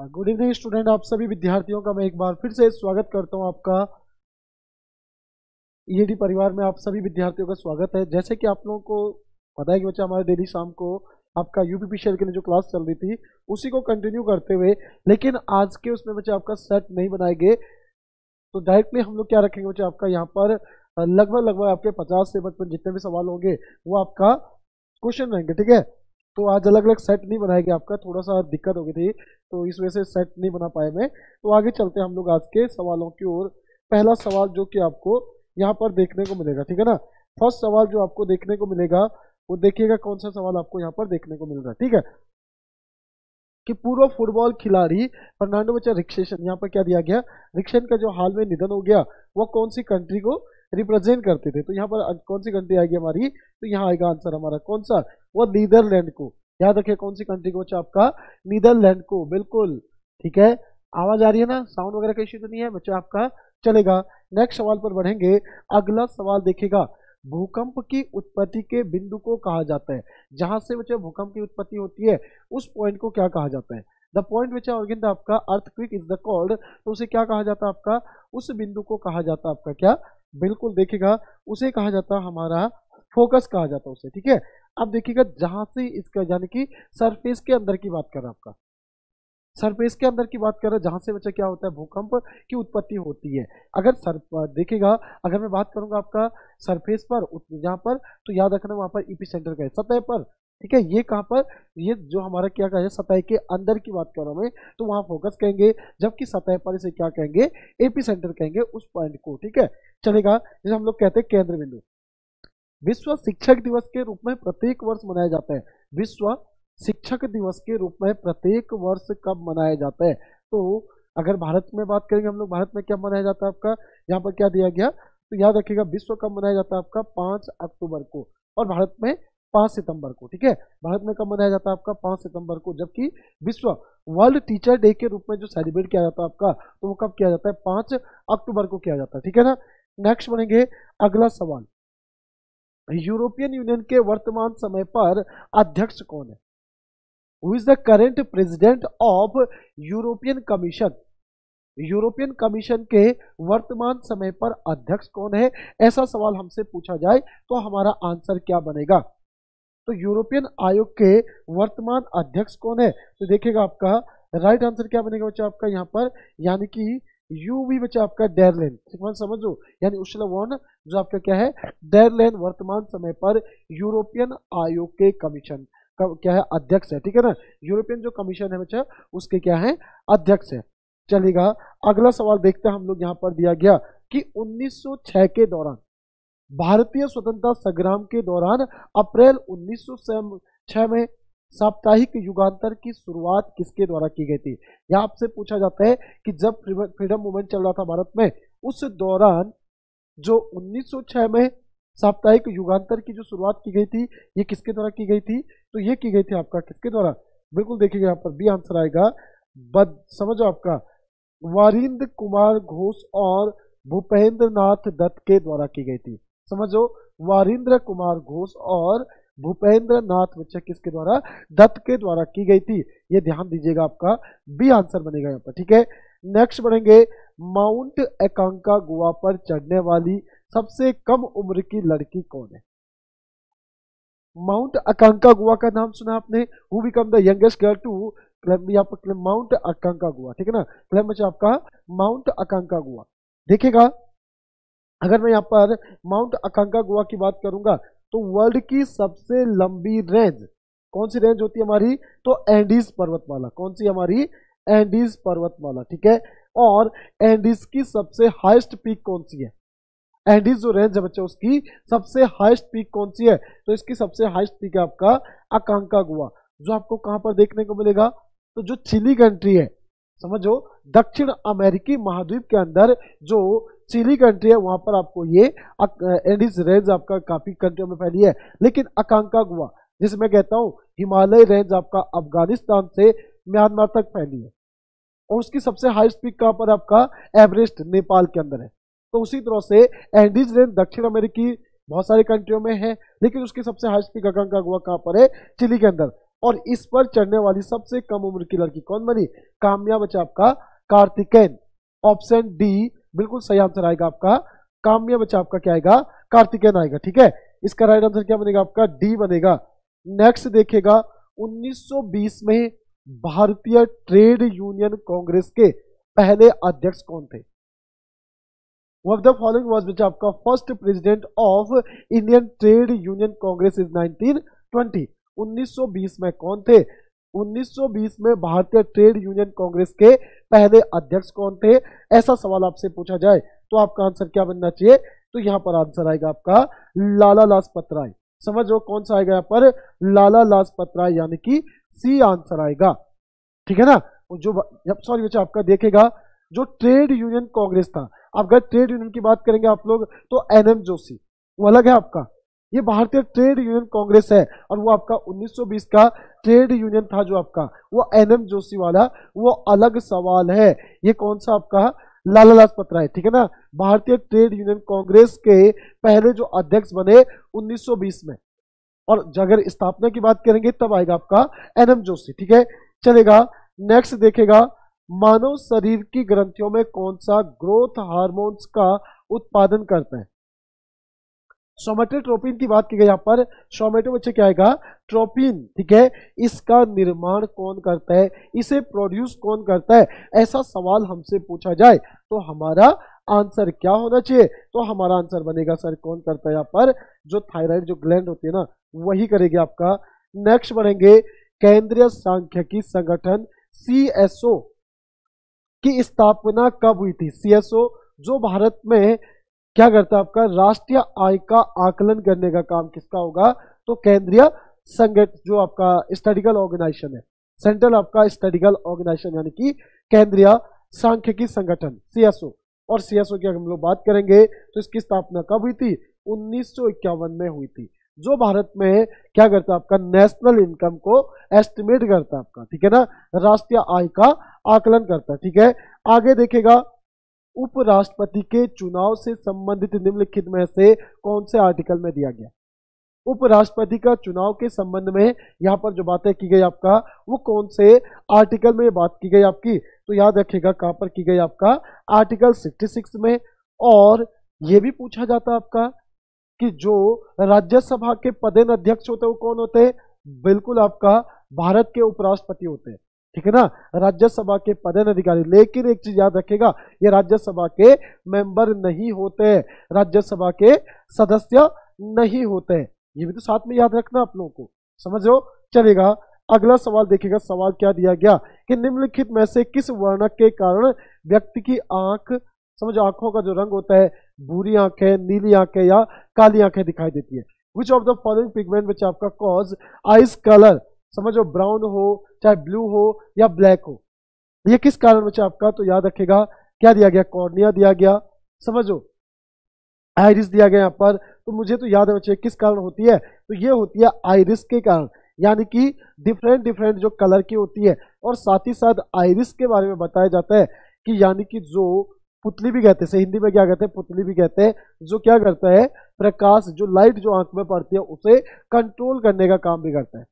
good evening student आप सभी विद्यार्थियों का मैं एक बार फिर से स्वागत करता हूं आपका ईएडी परिवार में आप सभी विद्यार्थियों का स्वागत है जैसे कि आप लोगों को पता है कि बच्चा हमारे डेली शाम को आपका यूपी पीसीएल के लिए जो क्लास चल रही थी उसी को कंटिन्यू करते हुए लेकिन आज के उसमें बच्चे आपका सेट नहीं बनाएंगे तो डायरेक्टली हम लोग क्या रखेंगे बच्चे आपका यहाँ पर लगभग लगभग आपके पचास से बचपन जितने भी सवाल होंगे वो आपका क्वेश्चन रहेंगे ठीक है तो आज अलग अलग सेट नहीं बनाया गया आपका थोड़ा सा दिक्कत हो गई थी तो इस वजह से सेट नहीं बना पाए मैं तो आगे चलते हैं हम लोग आज के सवालों की ओर पहला सवाल जो कि आपको यहाँ पर देखने को मिलेगा ठीक है ना फर्स्ट सवाल जो आपको देखने को मिलेगा वो देखिएगा कौन सा सवाल आपको यहाँ पर देखने को मिल रहा है ठीक है कि पूर्व फुटबॉल खिलाड़ी फर्नांडो बच्चा रिक्शेशन यहाँ पर क्या दिया गया रिक्शन का जो हाल में निधन हो गया वह कौन सी कंट्री को रिप्रेजेंट करते थे तो यहाँ पर कौन सी कंट्री आएगी हमारी तो यहाँ आएगा आंसर हमारा कौन सा वो नीदरलैंड को याद रखिए कौन सी कंट्री को बच्चा आपका नीदरलैंड को बिल्कुल ठीक है आवाज आ रही है ना साउंड वगैरह का इश्यू तो नहीं है बच्चा आपका चलेगा नेक्स्ट सवाल पर बढ़ेंगे अगला सवाल देखेगा भूकंप की उत्पत्ति के बिंदु को कहा जाता है जहां से बच्चे भूकंप की उत्पत्ति होती है उस पॉइंट को क्या कहा जाता है द पॉइंट विच ऑर्गेन आपका earthquake is the called तो उसे क्या कहा जाता है आपका उस बिंदु को कहा जाता है आपका क्या बिल्कुल देखिएगा उसे कहा जाता है हमारा फोकस कहा जाता है उसे ठीक है अब देखिएगा जहां से इसका यानी कि सरफेस के अंदर की बात कर रहा आपका सरफेस के अंदर की बात कर रहा है जहां से बच्चा क्या होता है भूकंप की उत्पत्ति होती है अगर सर देखिएगा अगर मैं बात करूंगा आपका सरफेस पर जहां पर तो याद रखना वहां पर ईपी सेंटर का है सतह पर ठीक है ये कहाँ पर ये जो हमारा क्या कहें सतह के अंदर की बात कर रहा हूँ मैं तो वहाँ फोकस कहेंगे जबकि सतह पर इसे क्या कहेंगे एपी सेंटर कहेंगे उस पॉइंट को ठीक है चलेगा जैसे हम लोग कहते हैं केंद्र बिंदु विश्व शिक्षक दिवस के रूप में प्रत्येक वर्ष मनाया जाता है विश्व शिक्षक दिवस के रूप में प्रत्येक वर्ष कब मनाया जाता है तो अगर भारत में बात करेंगे हम लोग भारत में क्या मनाया जाता है आपका यहाँ पर क्या दिया गया तो याद रखिएगा विश्व कब मनाया जाता है आपका पांच अक्टूबर को और भारत में पांच सितंबर को ठीक है भारत में कब मनाया जाता है आपका पांच सितंबर को जबकि विश्व वर्ल्ड टीचर डे के रूप में जो सेलिब्रेट किया जाता है आपका तो वो कब किया जाता है पांच अक्टूबर को किया जाता है ठीक है ना नेक्स्ट बनेंगे अगला सवाल यूरोपियन यूनियन के वर्तमान समय पर अध्यक्ष कौन है who is the current president of European commission European commission के वर्तमान समय पर अध्यक्ष कौन है ऐसा सवाल हमसे पूछा जाए तो हमारा आंसर क्या बनेगा तो यूरोपियन आयोग के वर्तमान अध्यक्ष कौन है तो देखिएगा आपका राइट आंसर क्या बनेगा बच्चा आपका यहाँ पर यानी कि यू भी बच्चा आपका डेरलेन समझो यानी उशला वन जो आपका क्या है डेरलैन वर्तमान समय पर यूरोपियन आयोग के कमीशन का क्या है अध्यक्ष है ठीक है ना यूरोपियन जो कमीशन है बच्चा उसके क्या है अध्यक्ष है चलेगा अगला सवाल देखते हैं हम लोग यहाँ पर दिया गया कि 1906 के दौरान भारतीय स्वतंत्रता संग्राम के दौरान अप्रैल उन्नीस में साप्ताहिक युगांतर की शुरुआत किसके द्वारा की गई थी यह आपसे पूछा जाता है कि जब फ्रीडम मूवमेंट चल रहा था भारत में उस दौरान जो 1906 में साप्ताहिक युगांतर की जो शुरुआत की गई थी ये किसके द्वारा की गई थी तो ये की गई थी आपका किसके द्वारा बिल्कुल देखिएगा यहाँ पर बी आंसर आएगा बद समझो आपका वारिंद कुमार घोष और भूपेंद्र नाथ दत्त के द्वारा की गई थी समझो वारिंद्र कुमार घोष और भूपेंद्र नाथ विचक किसके द्वारा दत्त के द्वारा की गई थी ये ध्यान दीजिएगा आपका बी आंसर बनेगा यहाँ पर ठीक है नेक्स्ट बढ़ेंगे माउंट एकांका गोवा पर चढ़ने वाली सबसे कम उम्र की लड़की कौन है माउंट अकांका गोवा का नाम सुना आपने who become the youngest girl to claim यहाँ पर क्लेम माउंट अकांका गोवा ठीक है ना क्लेम मतलब आपका माउंट अकांका गोवा देखेगा अगर मैं यहाँ पर माउंट अकांका गोवा की बात करूंगा तो वर्ल्ड की सबसे लंबी रेंज कौन सी रेंज होती है हमारी तो एंडीज पर्वतमाला कौन सी हमारी एंडीज पर्वतमाला ठीक है और एंडीज की सबसे हाईएस्ट पीक कौन सी है एंडीज जो रेंज है बच्चों उसकी सबसे हाईएस्ट पीक कौन सी है तो इसकी सबसे हाईएस्ट पीक है आपका अकांका गोवा जो आपको कहां पर देखने को मिलेगा तो जो चिली कंट्री है समझो दक्षिण अमेरिकी महाद्वीप के अंदर जो चिली कंट्री है वहां पर आपको ये एंडिस रेंज आपका काफ़ी कंट्रियों में फैली है लेकिन अकांका गुआ जिसे मैं कहता हूं हिमालय रेंज आपका अफगानिस्तान से म्यांमार तक फैली है और उसकी सबसे हाईस्ट पीक कहां पर आपका एवरेस्ट नेपाल के अंदर है तो उसी तरह से एंडीज रेंज दक्षिण अमेरिकी बहुत सारी कंट्रियों में है लेकिन उसकी सबसे हाईस्ट पीक अकांका गुआ कहां पर है चिली के अंदर और इस पर चढ़ने वाली सबसे कम उम्र की लड़की कौन बनी कामयाब आपका कार्तिकेन ऑप्शन डी बिल्कुल सही आंसर आएगा आपका काम्य बच्चा आपका क्या आएगा कार्तिकेन आएगा ठीक है इसका राइट आंसर क्या बनेगा आपका डी बनेगा नेक्स्ट देखेगा 1920 में भारतीय ट्रेड यूनियन कांग्रेस के पहले अध्यक्ष कौन थे द फॉलोइंग वॉज बच्चा आपका first president of Indian trade union congress is 1920 1920 में कौन थे 1920 में भारतीय ट्रेड यूनियन कांग्रेस के पहले अध्यक्ष कौन थे ऐसा सवाल आपसे पूछा जाए तो आपका आंसर क्या बनना चाहिए तो यहाँ पर आंसर आएगा आपका लाला लाजपत राय समझ लो कौन सा आएगा यहाँ पर लाला लाजपत राय यानी कि सी आंसर आएगा ठीक है ना जो सॉरी बच्चा आपका देखेगा जो ट्रेड यूनियन कांग्रेस था अगर ट्रेड यूनियन की बात करेंगे आप लोग तो एन एम जोशी वो अलग है आपका ये भारतीय ट्रेड यूनियन कांग्रेस है और वो आपका 1920 का ट्रेड यूनियन था जो आपका वो एन एम जोशी वाला वो अलग सवाल है ये कौन सा आपका लाला लाजपत राय ठीक है ना भारतीय ट्रेड यूनियन कांग्रेस के पहले जो अध्यक्ष बने 1920 में और जगह स्थापना की बात करेंगे तब आएगा आपका एन एम जोशी ठीक है चलेगा नेक्स्ट देखेगा मानव शरीर की ग्रंथियों में कौन सा ग्रोथ हार्मोन्स का उत्पादन करता है सोमेटोट्रोपिन की बात की गई यहाँ पर सोमेटो बच्चे क्या आएगा ट्रोपिन ठीक है इसका निर्माण कौन करता है इसे प्रोड्यूस कौन करता है ऐसा सवाल हमसे पूछा जाए तो हमारा आंसर क्या होना चाहिए तो हमारा आंसर बनेगा सर कौन करता है यहाँ पर जो थायराइड जो ग्लैंड होती है ना वही करेगी आपका नेक्स्ट बढ़ेंगे केंद्रीय सांख्यिकी संगठन सी की स्थापना कब हुई थी सी जो भारत में क्या करता है आपका राष्ट्रीय आय का आकलन करने का काम किसका होगा तो केंद्रीय संगठन जो आपका स्टडिकल ऑर्गेनाइजेशन है सेंट्रल आपका स्टडिकल ऑर्गेनाइजेशन यानी कि केंद्रीय सांख्यिकी संगठन सीएसओ और सीएसओ की अगर हम लोग बात करेंगे तो इसकी स्थापना कब हुई थी उन्नीस में हुई थी जो भारत में क्या करता है आपका नेशनल इनकम को एस्टिमेट करता है आपका ठीक है ना राष्ट्रीय आय का आकलन करता है ठीक है आगे देखेगा उपराष्ट्रपति के चुनाव से संबंधित निम्नलिखित में से कौन से आर्टिकल में दिया गया उपराष्ट्रपति का चुनाव के संबंध में यहाँ पर जो बातें की गई आपका वो कौन से आर्टिकल में बात की गई आपकी तो याद रखेगा कहाँ पर की गई आपका आर्टिकल 66 में और ये भी पूछा जाता आपका कि जो राज्यसभा के पदेन अध्यक्ष होते हैं वो कौन होते हैं बिल्कुल आपका भारत के उपराष्ट्रपति होते हैं ठीक है ना राज्यसभा के पदन अधिकारी लेकिन एक चीज याद रखेगा ये राज्यसभा के मेंबर नहीं होते राज्यसभा के सदस्य नहीं होते ये भी तो साथ में याद रखना आप लोगों को समझो चलेगा अगला सवाल देखिएगा सवाल क्या दिया गया कि निम्नलिखित में से किस वर्णक के कारण व्यक्ति की आंख समझो आंखों का जो रंग होता है भूरी आंखें नीली आंखें या काली आंखें दिखाई देती है which of the following pigment which आपका कॉज आइस कलर समझो ब्राउन हो चाहे ब्लू हो या ब्लैक हो ये किस कारण बचा आपका तो याद रखेगा क्या दिया गया कॉर्निया दिया गया समझो आयरिस दिया गया यहाँ पर तो मुझे तो याद है बच्चे किस कारण होती है तो ये होती है आयरिस के कारण यानी कि डिफरेंट डिफरेंट जो कलर की होती है और साथ ही साथ आयरिस के बारे में बताया जाता है कि यानी कि जो पुतली भी कहते हैं हिंदी में क्या कहते हैं पुतली भी कहते हैं जो क्या करता है प्रकाश जो लाइट जो आंख में पड़ती है उसे कंट्रोल करने का काम भी करता है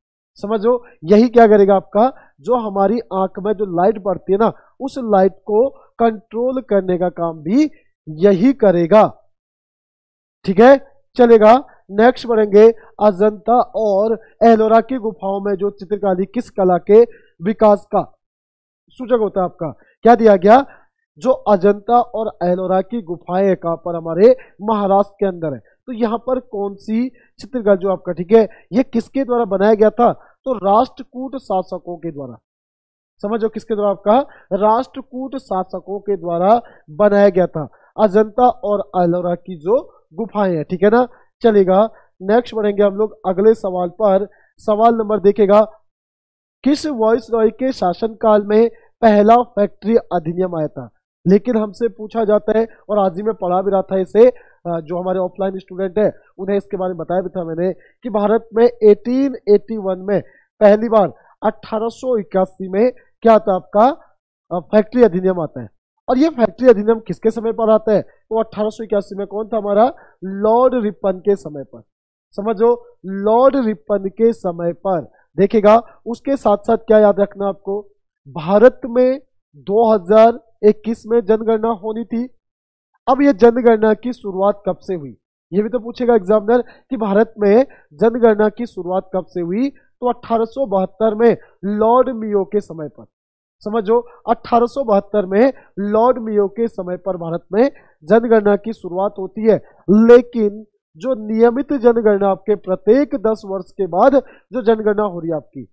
समझो यही क्या करेगा आपका जो हमारी आंख में जो लाइट पड़ती है ना उस लाइट को कंट्रोल करने का काम भी यही करेगा ठीक है चलेगा नेक्स्ट बढ़ेंगे अजंता और एलोरा की गुफाओं में जो चित्रकारी किस कला के विकास का सूचक होता है आपका क्या दिया गया जो अजंता और एलोरा की गुफाएं कहां पर हमारे महाराष्ट्र के अंदर है तो यहां पर कौन सी चित्रकार जो आपका ठीक है ये किसके द्वारा बनाया गया था तो राष्ट्रकूट शासकों के द्वारा समझो किसके द्वारा आपका राष्ट्रकूट शासकों के द्वारा बनाया गया था अजंता और अलोरा की जो गुफाएं हैं ठीक है ना चलेगा नेक्स्ट बढ़ेंगे हम लोग अगले सवाल पर सवाल नंबर देखेगा किस वॉइस रॉय के शासनकाल में पहला फैक्ट्री अधिनियम आया था लेकिन हमसे पूछा जाता है और आज ही में पढ़ा भी रहा था इसे जो हमारे ऑफलाइन स्टूडेंट हैं उन्हें इसके बारे में बताया भी था मैंने कि भारत में 1881 में पहली बार अठारह में क्या था आपका फैक्ट्री अधिनियम आता है और ये फैक्ट्री अधिनियम किसके समय पर आता है तो अट्ठारह में कौन था हमारा लॉर्ड रिपन के समय पर समझो लॉर्ड रिपन के समय पर देखेगा उसके साथ साथ क्या याद रखना आपको भारत में 2021 में जनगणना होनी थी अब ये जनगणना की शुरुआत कब से हुई ये भी तो पूछेगा एग्जामिनर कि भारत में जनगणना की शुरुआत कब से हुई तो अठारह में लॉर्ड मियो के समय पर समझो अठारह में लॉर्ड मियो के समय पर भारत में जनगणना की शुरुआत होती है लेकिन जो नियमित जनगणना आपके प्रत्येक 10 वर्ष के बाद जो जनगणना हो रही है आपकी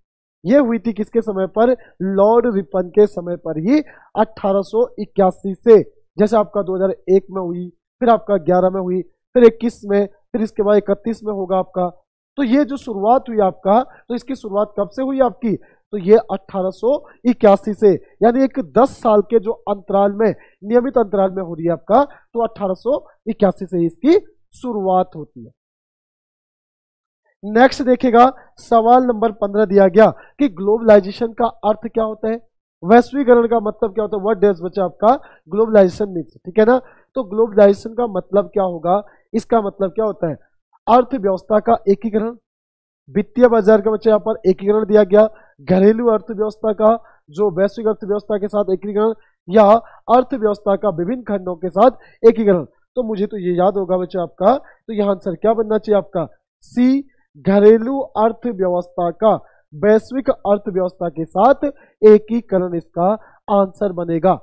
यह हुई थी किसके समय पर लॉर्ड रिपन के समय पर ही अठारह से जैसे आपका 2001 में हुई फिर आपका 11 में हुई फिर 21 में फिर इसके बाद इकतीस में होगा आपका तो ये जो शुरुआत हुई आपका तो इसकी शुरुआत कब से हुई आपकी तो ये अट्ठारह से यानी एक 10 साल के जो अंतराल में नियमित अंतराल में हो रही है आपका तो अट्ठारह से इसकी शुरुआत होती है नेक्स्ट देखेगा सवाल नंबर पंद्रह दिया गया कि ग्लोबलाइजेशन का अर्थ क्या होता है वैश्वीकरण का मतलब क्या होता है वर्ड डेज बच्चा आपका ग्लोबलाइजेशन मीन ठीक है ना तो ग्लोबलाइजेशन का मतलब क्या होगा इसका मतलब क्या होता है अर्थव्यवस्था का एकीकरण वित्तीय बाजार का बच्चा यहाँ पर एकीकरण दिया गया घरेलू अर्थव्यवस्था का जो वैश्विक अर्थव्यवस्था के साथ एकीकरण या अर्थव्यवस्था का विभिन्न खंडों के साथ एकीकरण तो मुझे तो ये याद होगा बच्चा आपका तो यह आंसर क्या बनना चाहिए आपका सी घरेलू अर्थव्यवस्था का वैश्विक अर्थव्यवस्था के साथ एकीकरण इसका आंसर बनेगा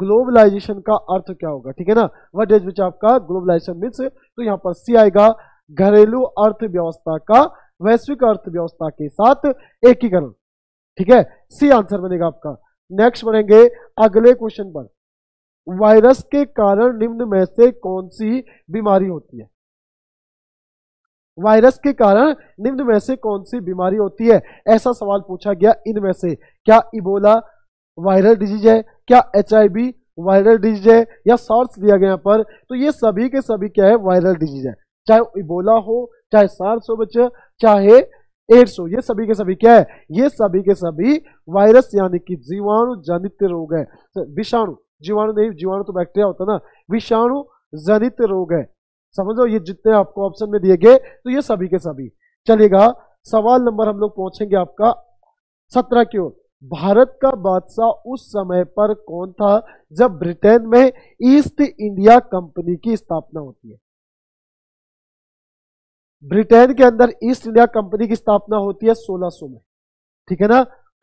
ग्लोबलाइजेशन का अर्थ क्या होगा ठीक है ना वट इज विच आपका ग्लोबलाइजेशन मीन्स तो यहाँ पर सी आएगा घरेलू अर्थव्यवस्था का वैश्विक अर्थव्यवस्था के साथ एकीकरण ठीक है सी आंसर बनेगा आपका नेक्स्ट बढ़ेंगे अगले क्वेश्चन पर वायरस के कारण निम्न में से कौन सी बीमारी होती है वायरस के कारण निम्न में से कौन सी बीमारी होती है ऐसा सवाल पूछा गया इनमें से क्या इबोला वायरल डिजीज है क्या एच वायरल डिजीज है या सार्स दिया गया पर तो ये सभी के सभी क्या है वायरल डिजीज है चाहे इबोला हो चाहे सार्स हो बच्चे चाहे एड्स हो ये सभी के सभी क्या है ये सभी के सभी वायरस यानी कि जीवाणु जनित रोग है तो विषाणु जीवाणु नहीं जीवाणु तो बैक्टीरिया होता ना विषाणु जनित रोग है समझो ये जितने आपको ऑप्शन में दिए गए तो ये सभी के सभी चलेगा सवाल नंबर हम लोग पहुंचेंगे आपका सत्रह की ओर भारत का बादशाह उस समय पर कौन था जब ब्रिटेन में ईस्ट इंडिया कंपनी की स्थापना होती है ब्रिटेन के अंदर ईस्ट इंडिया कंपनी की स्थापना होती है 1600 में ठीक है ना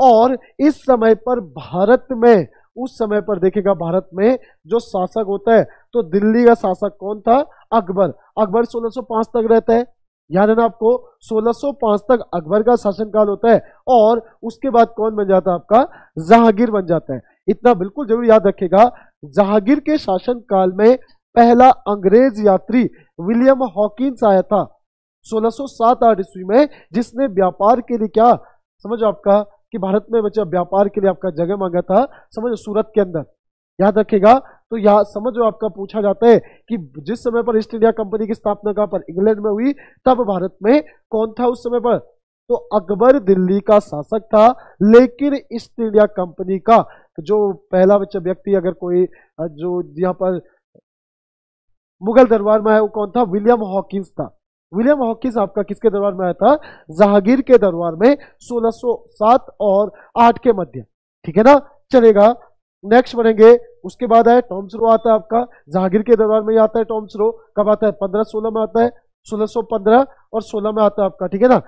और इस समय पर भारत में उस समय पर देखेगा भारत में जो शासक होता है तो दिल्ली का शासक कौन था अकबर अकबर 1605 तक रहता है याद है ना आपको 1605 तक अकबर का शासनकाल होता है और उसके बाद कौन बन जाता है आपका जहांगीर बन जाता है इतना बिल्कुल जरूर याद रखेगा जहांगीर के शासनकाल में पहला अंग्रेज यात्री विलियम हॉकिस आया था सोलह सौ ईस्वी में जिसने व्यापार के लिए क्या समझो आपका कि भारत में बच्चा व्यापार के लिए आपका जगह मांगा था समझो सूरत के अंदर याद रखेगा तो यहाँ समझो आपका पूछा जाता है कि जिस समय पर ईस्ट इंडिया कंपनी की स्थापना कहाँ पर इंग्लैंड में हुई तब भारत में कौन था उस समय पर तो अकबर दिल्ली का शासक था लेकिन ईस्ट इंडिया कंपनी का जो पहला बच्चा व्यक्ति अगर कोई जो यहाँ पर मुगल दरबार में है वो कौन था विलियम हॉकिंस था विलियम हॉकिस आपका किसके दरबार में आया था जहांगीर के दरबार में 1607 और 8 के मध्य ठीक है ना चलेगा नेक्स्ट बनेंगे उसके बाद आए टॉम्सरो आता है आपका जहांगीर के दरबार में आता है टॉम्सरो कब आता है पंद्रह सोलह में आता है सोलह और सोलह में आता है आपका ठीक है ना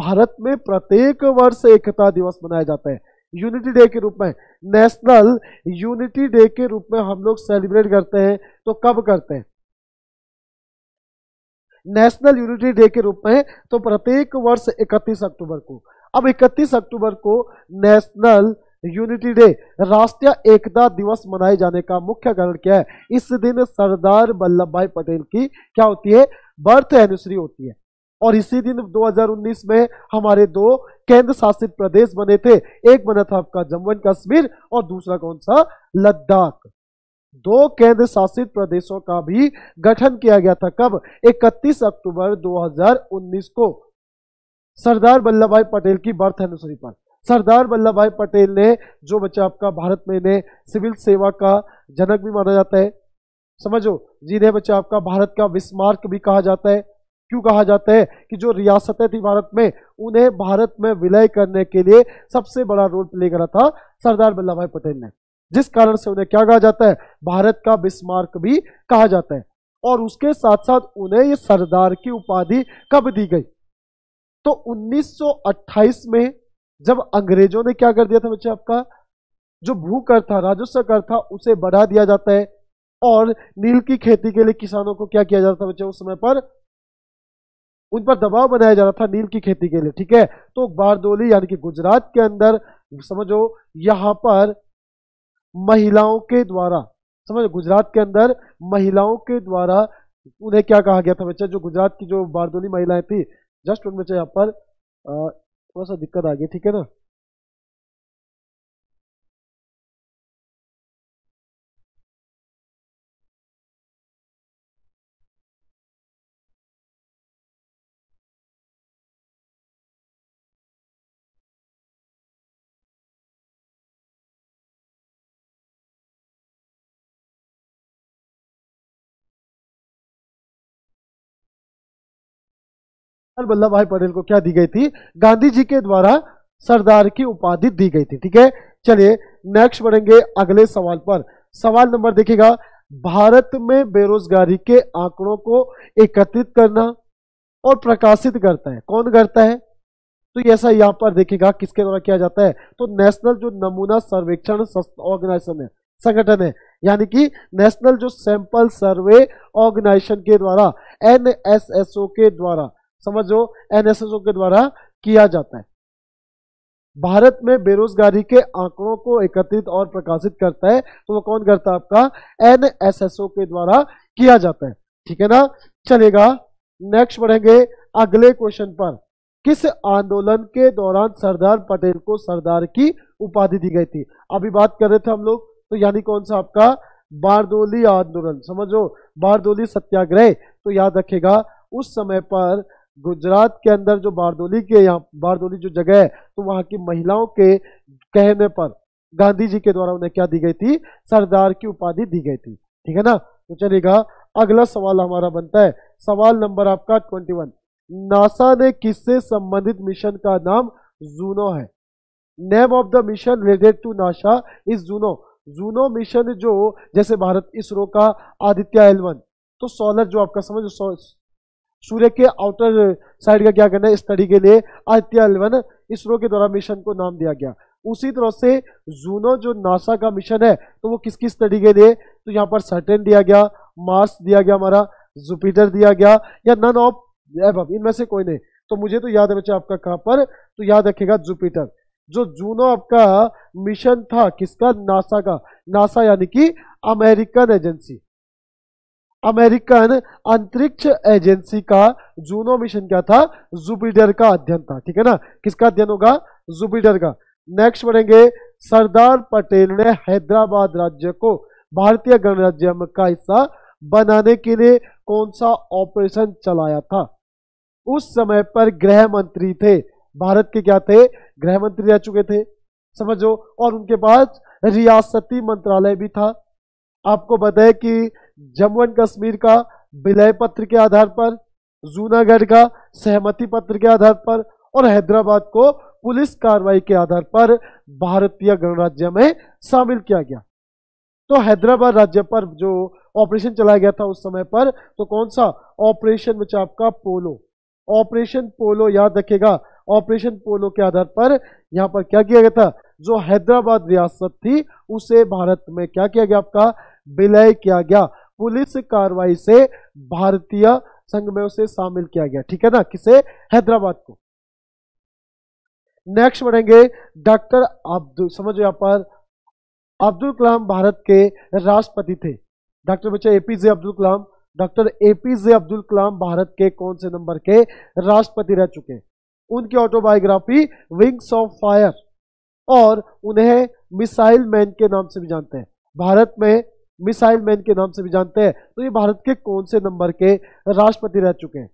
भारत में प्रत्येक वर्ष एकता दिवस मनाया जाता है यूनिटी डे के रूप में नेशनल यूनिटी डे के रूप में हम लोग सेलिब्रेट करते हैं तो कब करते हैं नेशनल यूनिटी डे के रूप में तो प्रत्येक वर्ष इकतीस अक्टूबर को अब इकतीस अक्टूबर को नेशनल यूनिटी डे राष्ट्रीय एकता दिवस मनाए जाने का मुख्य कारण क्या है इस दिन सरदार वल्लभ भाई पटेल की क्या होती है बर्थ एनिवर्सरी होती है और इसी दिन 2019 में हमारे दो केंद्र शासित प्रदेश बने थे एक बना था आपका जम्मू एंड कश्मीर और दूसरा कौन सा लद्दाख दो केंद्र शासित प्रदेशों का भी गठन किया गया था कब 31 अक्टूबर 2019 को सरदार वल्लभ भाई पटेल की बर्थ एनिवर्सरी पर सरदार वल्लभ भाई पटेल ने जो बच्चा आपका भारत में ने सिविल सेवा का जनक भी माना जाता है समझो जिन्हें बच्चा आपका भारत का विस्मार्क भी कहा जाता है क्यों कहा जाता है कि जो रियासतें थी भारत में उन्हें भारत में विलय करने के लिए सबसे बड़ा रोल प्ले करा था सरदार वल्लभ भाई पटेल ने जिस कारण से उन्हें क्या कहा जाता है भारत का बिस्मार्क भी कहा जाता है और उसके साथ साथ उन्हें ये सरदार की उपाधि कब दी गई तो 1928 में जब अंग्रेजों ने क्या कर दिया था बच्चे आपका जो भू कर था राजस्व कर था उसे बढ़ा दिया जाता है और नील की खेती के लिए किसानों को क्या किया जाता था बच्चे उस समय पर उन पर दबाव बनाया जा रहा था नील की खेती के लिए ठीक है तो बारदोली यानी कि गुजरात के अंदर समझो यहां पर महिलाओं के द्वारा समझ गुजरात के अंदर महिलाओं के द्वारा उन्हें क्या कहा गया था बच्चा जो गुजरात की जो बारदोली महिलाएं थी जस्ट उन यहाँ पर थोड़ा सा दिक्कत आ गई ठीक है ना सरदार वल्लभ भाई पटेल को क्या दी गई थी गांधी जी के द्वारा सरदार की उपाधि दी गई थी ठीक है चलिए नेक्स्ट बढ़ेंगे अगले सवाल पर सवाल नंबर देखिएगा भारत में बेरोजगारी के आंकड़ों को एकत्रित करना और प्रकाशित करता है कौन करता है तो ऐसा यहाँ पर देखिएगा किसके द्वारा किया जाता है तो नेशनल जो नमूना सर्वेक्षण ऑर्गेनाइजेशन है संगठन है यानी कि नेशनल जो सैंपल सर्वे ऑर्गेनाइजेशन के द्वारा एनएसएसओ के द्वारा समझो एनएसएसओ के द्वारा किया जाता है भारत में बेरोजगारी के आंकड़ों को एकत्रित और प्रकाशित करता है तो वो कौन करता है आपका एनएसएसओ के द्वारा किया जाता है ठीक है ना चलेगा नेक्स्ट बढ़ेंगे अगले क्वेश्चन पर किस आंदोलन के दौरान सरदार पटेल को सरदार की उपाधि दी गई थी अभी बात कर रहे थे हम लोग तो यानी कौन सा आपका बारदोली आंदोलन समझो बारदोली सत्याग्रह तो याद रखेगा उस समय पर गुजरात के अंदर जो बारदोली के यहाँ बारदोली जो जगह है तो वहां की महिलाओं के कहने पर गांधी जी के द्वारा उन्हें क्या दी गई थी सरदार की उपाधि दी गई थी ठीक है ना तो चलेगा अगला सवाल हमारा बनता है सवाल नंबर आपका ट्वेंटी वन नासा ने किससे संबंधित मिशन का नाम जूनो है name of the mission related to NASA is Juno Juno mission जो जैसे भारत इसरो का आदित्य एलवन तो सोलर जो आपका समझ सूर्य के आउटर साइड का क्या करना है स्टडी के लिए आदित्य इसरो के द्वारा मिशन को नाम दिया गया उसी तरह से जूनो जो नासा का मिशन है तो वो किस किस स्टडी के लिए तो यहाँ पर सर्टेन दिया गया मार्स दिया गया हमारा जुपिटर दिया गया या नन ऑफ एब इनमें से कोई नहीं तो मुझे तो याद है बच्चा आपका कहां पर तो याद रखेगा जुपिटर जो जूनो आपका मिशन था किसका नासा का नासा यानी कि अमेरिकन एजेंसी अमेरिकन अंतरिक्ष एजेंसी का जूनो मिशन क्या था जुपिटर का अध्ययन था ठीक है ना किसका अध्ययन होगा जुपिटर का नेक्स्ट बढ़ेंगे सरदार पटेल ने हैदराबाद राज्य को भारतीय गणराज्य का हिस्सा बनाने के लिए कौन सा ऑपरेशन चलाया था उस समय पर गृह मंत्री थे भारत के क्या थे गृह मंत्री रह चुके थे समझो और उनके पास रियासती मंत्रालय भी था आपको बताया कि जम्मू एंड कश्मीर का विलय पत्र के आधार पर जूनागढ़ का सहमति पत्र के आधार पर और हैदराबाद को पुलिस कार्रवाई के आधार पर भारतीय गणराज्य में शामिल किया गया तो हैदराबाद राज्य पर जो ऑपरेशन चलाया गया था उस समय पर तो कौन सा ऑपरेशन बचा आपका पोलो ऑपरेशन पोलो याद रखेगा ऑपरेशन पोलो के आधार पर यहां पर क्या किया गया था जो हैदराबाद रियासत थी उसे भारत में क्या किया गया आपका विलय किया गया पुलिस कार्रवाई से भारतीय संघ में उसे शामिल किया गया ठीक है ना किसे हैदराबाद को नेक्स्ट बढ़ेंगे डॉक्टर अब्दुल समझो यहां पर अब्दुल कलाम भारत के राष्ट्रपति थे डॉक्टर बच्चे एपीजे अब्दुल कलाम डॉक्टर एपीजे अब्दुल कलाम भारत के कौन से नंबर के राष्ट्रपति रह चुके उनकी ऑटोबायोग्राफी विंग्स ऑफ फायर और उन्हें मिसाइल मैन के नाम से भी जानते हैं भारत में मिसाइल मैन के नाम से भी जानते हैं तो ये भारत के कौन से नंबर के राष्ट्रपति रह चुके हैं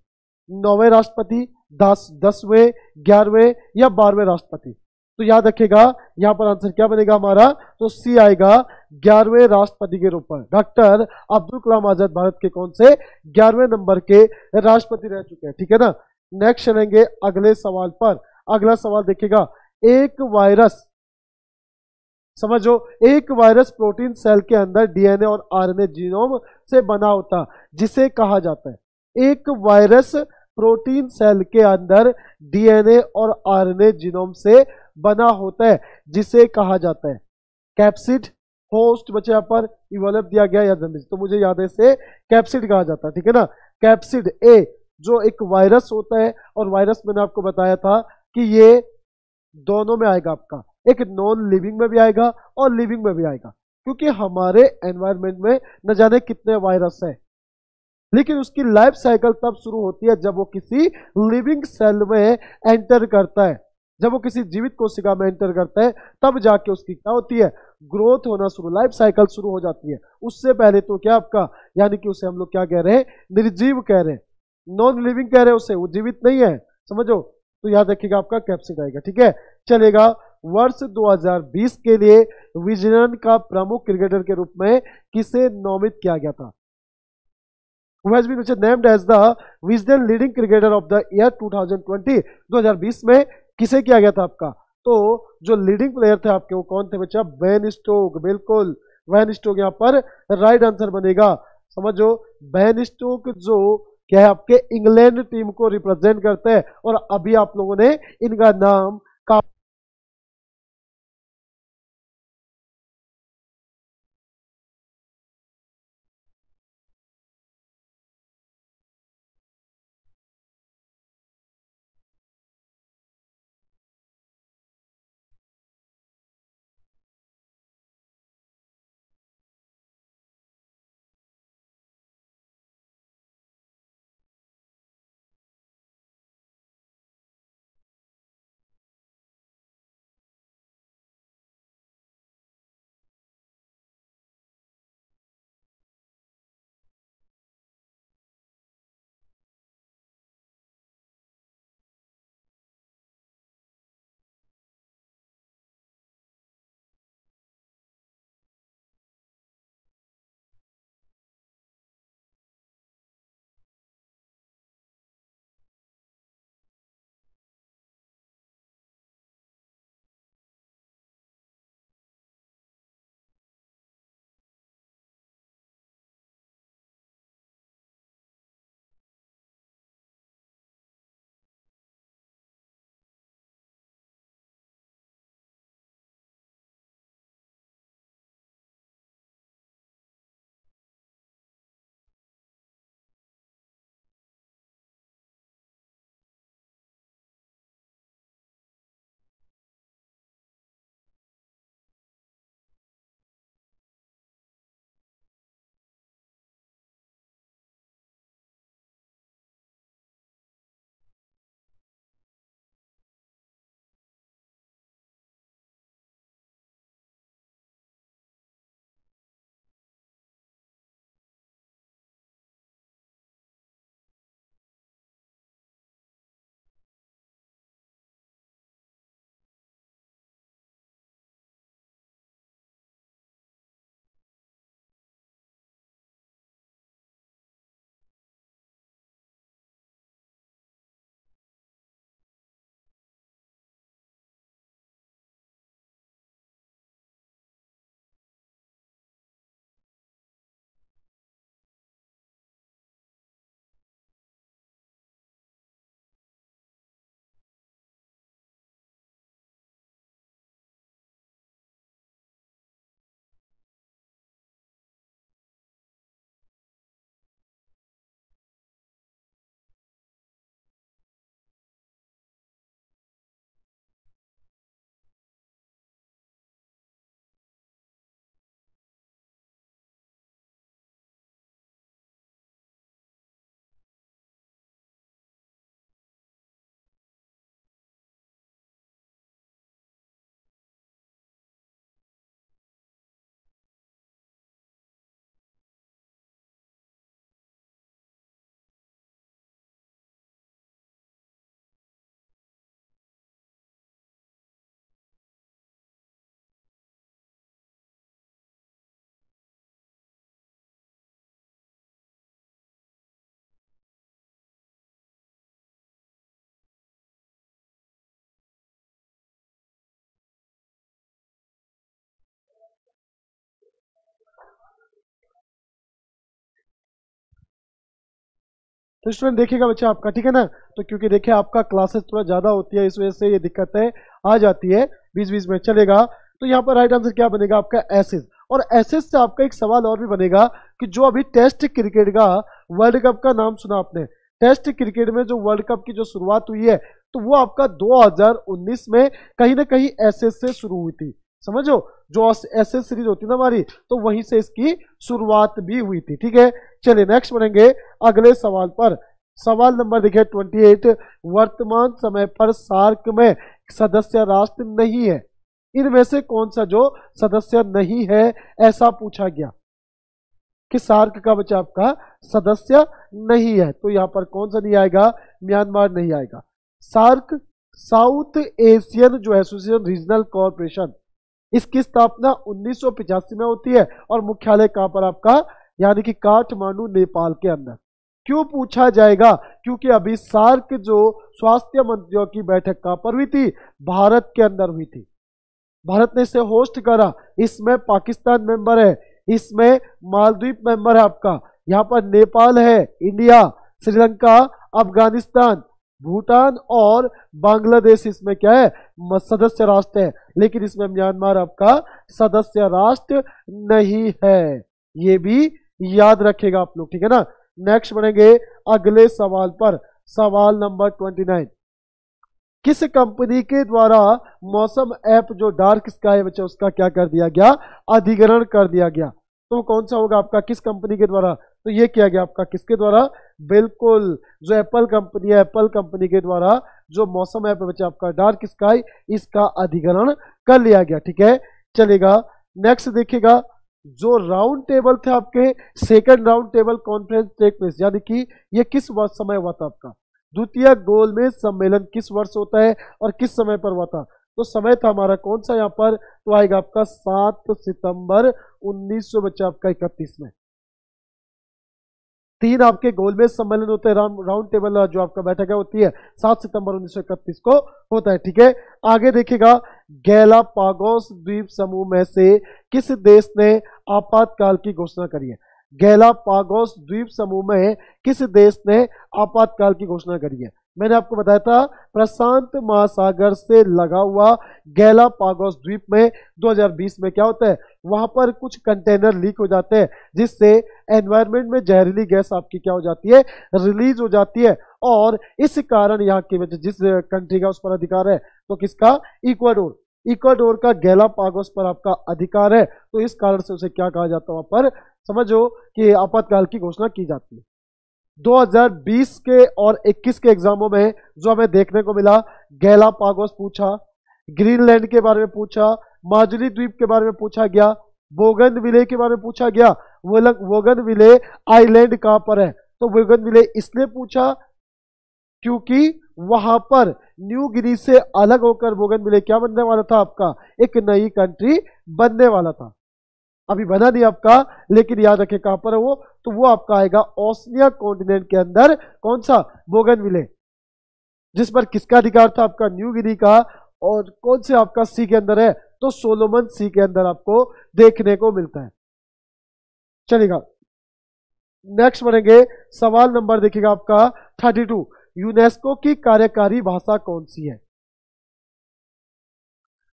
नौवे राष्ट्रपति दस दसवें ग्यारहवें या बारहवें राष्ट्रपति तो याद रखेगा यहाँ पर आंसर क्या बनेगा हमारा तो सी आएगा ग्यारहवें राष्ट्रपति के रूप में डॉक्टर अब्दुल कलाम आजाद भारत के कौन से ग्यारहवें नंबर के राष्ट्रपति रह चुके हैं ठीक है ना नेक्स्ट चलेंगे अगले सवाल पर अगला सवाल देखेगा एक वायरस समझो एक वायरस प्रोटीन सेल के अंदर डीएनए और आरएनए जीनोम से बना होता जिसे कहा जाता है एक वायरस प्रोटीन सेल के अंदर डीएनए और आरएनए जीनोम से बना होता है जिसे कहा जाता है कैप्सिड होस्ट बच्चे पर इवेलप दिया गया याद तो मुझे याद है इसे कैप्सिड कहा जाता है ठीक है ना कैप्सिड ए जो एक वायरस होता है और वायरस मैंने आपको बताया था कि ये दोनों में आएगा आपका एक नॉन लिविंग में भी आएगा और लिविंग में भी आएगा क्योंकि हमारे एनवायरमेंट में न जाने कितने वायरस हैं लेकिन उसकी लाइफ साइकिल तब शुरू होती है जब वो किसी लिविंग सेल में एंटर करता है जब वो किसी जीवित कोशिका में एंटर करता है तब जाके उसकी क्या होती है ग्रोथ होना शुरू लाइफ साइकिल शुरू हो जाती है उससे पहले तो क्या आपका यानी कि उसे हम लोग क्या कह रहे हैं निर्जीव कह रहे हैं नॉन लिविंग कह रहे हैं उसे वो जीवित नहीं है समझो तो याद रखिएगा आपका कैप्सिड आएगा ठीक है चलेगा वर्ष 2020 के लिए विजन का प्रमुख क्रिकेटर के रूप में किसे नॉमित किया गया था Wisden leading cricketer of the the Wisden leading cricketer 2020 2020 में किसे किया गया था आपका तो जो लीडिंग प्लेयर थे आपके वो कौन थे बच्चा बैन स्टोक बिल्कुल बैन स्टोक यहाँ पर राइट आंसर बनेगा समझो बैन स्टोक जो क्या है आपके इंग्लैंड टीम को रिप्रेजेंट करते हैं और अभी आप लोगों ने इनका नाम तो स्टूडेंट देखिएगा बच्चा आपका ठीक है ना तो क्योंकि देखिए आपका क्लासेस थोड़ा ज़्यादा होती है इस वजह से ये दिक्कतें आ जाती है बीच बीच में चलेगा तो यहाँ पर राइट आंसर क्या बनेगा आपका एसेज और एसेज से आपका एक सवाल और भी बनेगा कि जो अभी टेस्ट क्रिकेट का वर्ल्ड कप का नाम सुना आपने टेस्ट क्रिकेट में जो वर्ल्ड कप की जो शुरुआत हुई है तो वो आपका 2019 में कहीं ना कहीं एसेस से शुरू हुई थी समझो जो ऐसे सीरीज होती ना हमारी तो वहीं से इसकी शुरुआत भी हुई थी ठीक है चलिए नेक्स्ट बनेंगे अगले सवाल पर सवाल नंबर देखिए 28 वर्तमान समय पर सार्क में सदस्य राष्ट्र नहीं है इनमें से कौन सा जो सदस्य नहीं है ऐसा पूछा गया कि सार्क का बच्चा आपका सदस्य नहीं है तो यहाँ पर कौन सा नहीं आएगा म्यांमार नहीं आएगा सार्क साउथ एशियन जो एसोसिएशन रीजनल कॉरपोरेशन इसकी स्थापना उन्नीस में होती है और मुख्यालय कहां पर आपका यानी कि काठमांडू नेपाल के अंदर क्यों पूछा जाएगा क्योंकि अभी सार्क जो स्वास्थ्य मंत्रियों की बैठक कहां पर हुई थी भारत के अंदर हुई थी भारत ने इसे होस्ट करा इसमें पाकिस्तान मेंबर है इसमें मालदीप मेंबर है आपका यहां पर नेपाल है इंडिया श्रीलंका अफगानिस्तान भूटान और बांग्लादेश इसमें क्या है सदस्य राष्ट्र है लेकिन इसमें म्यांमार आपका सदस्य राष्ट्र नहीं है ये भी याद रखेगा आप लोग ठीक है ना नेक्स्ट बनेंगे अगले सवाल पर सवाल नंबर ट्वेंटी नाइन किस कंपनी के द्वारा मौसम ऐप जो डार्क स्काई बच्चा उसका क्या कर दिया गया अधिग्रहण कर दिया गया तो कौन सा होगा आपका किस कंपनी के द्वारा तो ये किया गया आपका किसके द्वारा बिल्कुल जो एप्पल कंपनी है एप्पल कंपनी के द्वारा जो मौसम है बच्चे आपका डार्क स्काई इसका अधिग्रहण कर लिया गया ठीक है चलेगा नेक्स्ट देखिएगा जो राउंड टेबल थे आपके second round table conference take place यानी कि ये किस वर्ष समय हुआ था आपका द्वितीय गोल में सम्मेलन किस वर्ष होता है और किस समय पर हुआ था तो समय था हमारा कौन सा यहाँ पर तो आएगा आपका सात सितंबर उन्नीस सौ बच्चा आपका इकतीस में तीन आपके गोलमेज सम्मेलन होते हैं राउंड राउंड टेबल जो आपका बैठक है होती है सात सितंबर उन्नीस को होता है ठीक है आगे देखिएगा गैला पागोस द्वीप समूह में से किस देश ने आपातकाल की घोषणा करी है गैला पागोस द्वीप समूह में किस देश ने आपातकाल की घोषणा करी है मैंने आपको बताया था प्रशांत महासागर से लगा हुआ गैला पागोस द्वीप में 2020 में क्या होता है वहां पर कुछ कंटेनर लीक हो जाते हैं जिससे एनवायरमेंट में जहरीली गैस आपकी क्या हो जाती है रिलीज हो जाती है और इस कारण यहाँ की वजह जिस कंट्री का उस पर अधिकार है तो किसका इक्वाडोर इक्वाडोर का गैला पागोस पर आपका अधिकार है तो इस कारण से उसे क्या कहा जाता है वहां पर समझो कि आपातकाल की घोषणा की जाती है 2020 के और 21 के एग्जामों में जो हमें देखने को मिला गैला पागोस पूछा ग्रीनलैंड के बारे में पूछा माजुली द्वीप के बारे में पूछा गया वोगन विले के बारे में पूछा गया वोगन विले आइलैंड कहां पर है तो वोगन विले इसलिए पूछा क्योंकि वहां पर न्यू गिनी से अलग होकर वोगन विले क्या बनने वाला था आपका एक नई कंट्री बनने वाला था अभी बना नहीं आपका लेकिन याद रखे कहां पर है वो तो वो आपका आएगा ऑस्ट्रिया कॉन्टिनेंट के अंदर कौन सा बोगन विले जिस पर किसका अधिकार था आपका न्यू गिनी का और कौन से आपका सी के अंदर है तो सोलोमन सी के अंदर आपको देखने को मिलता है चलेगा नेक्स्ट बढ़ेंगे सवाल नंबर देखिएगा आपका थर्टी टू यूनेस्को की कार्यकारी भाषा कौन सी है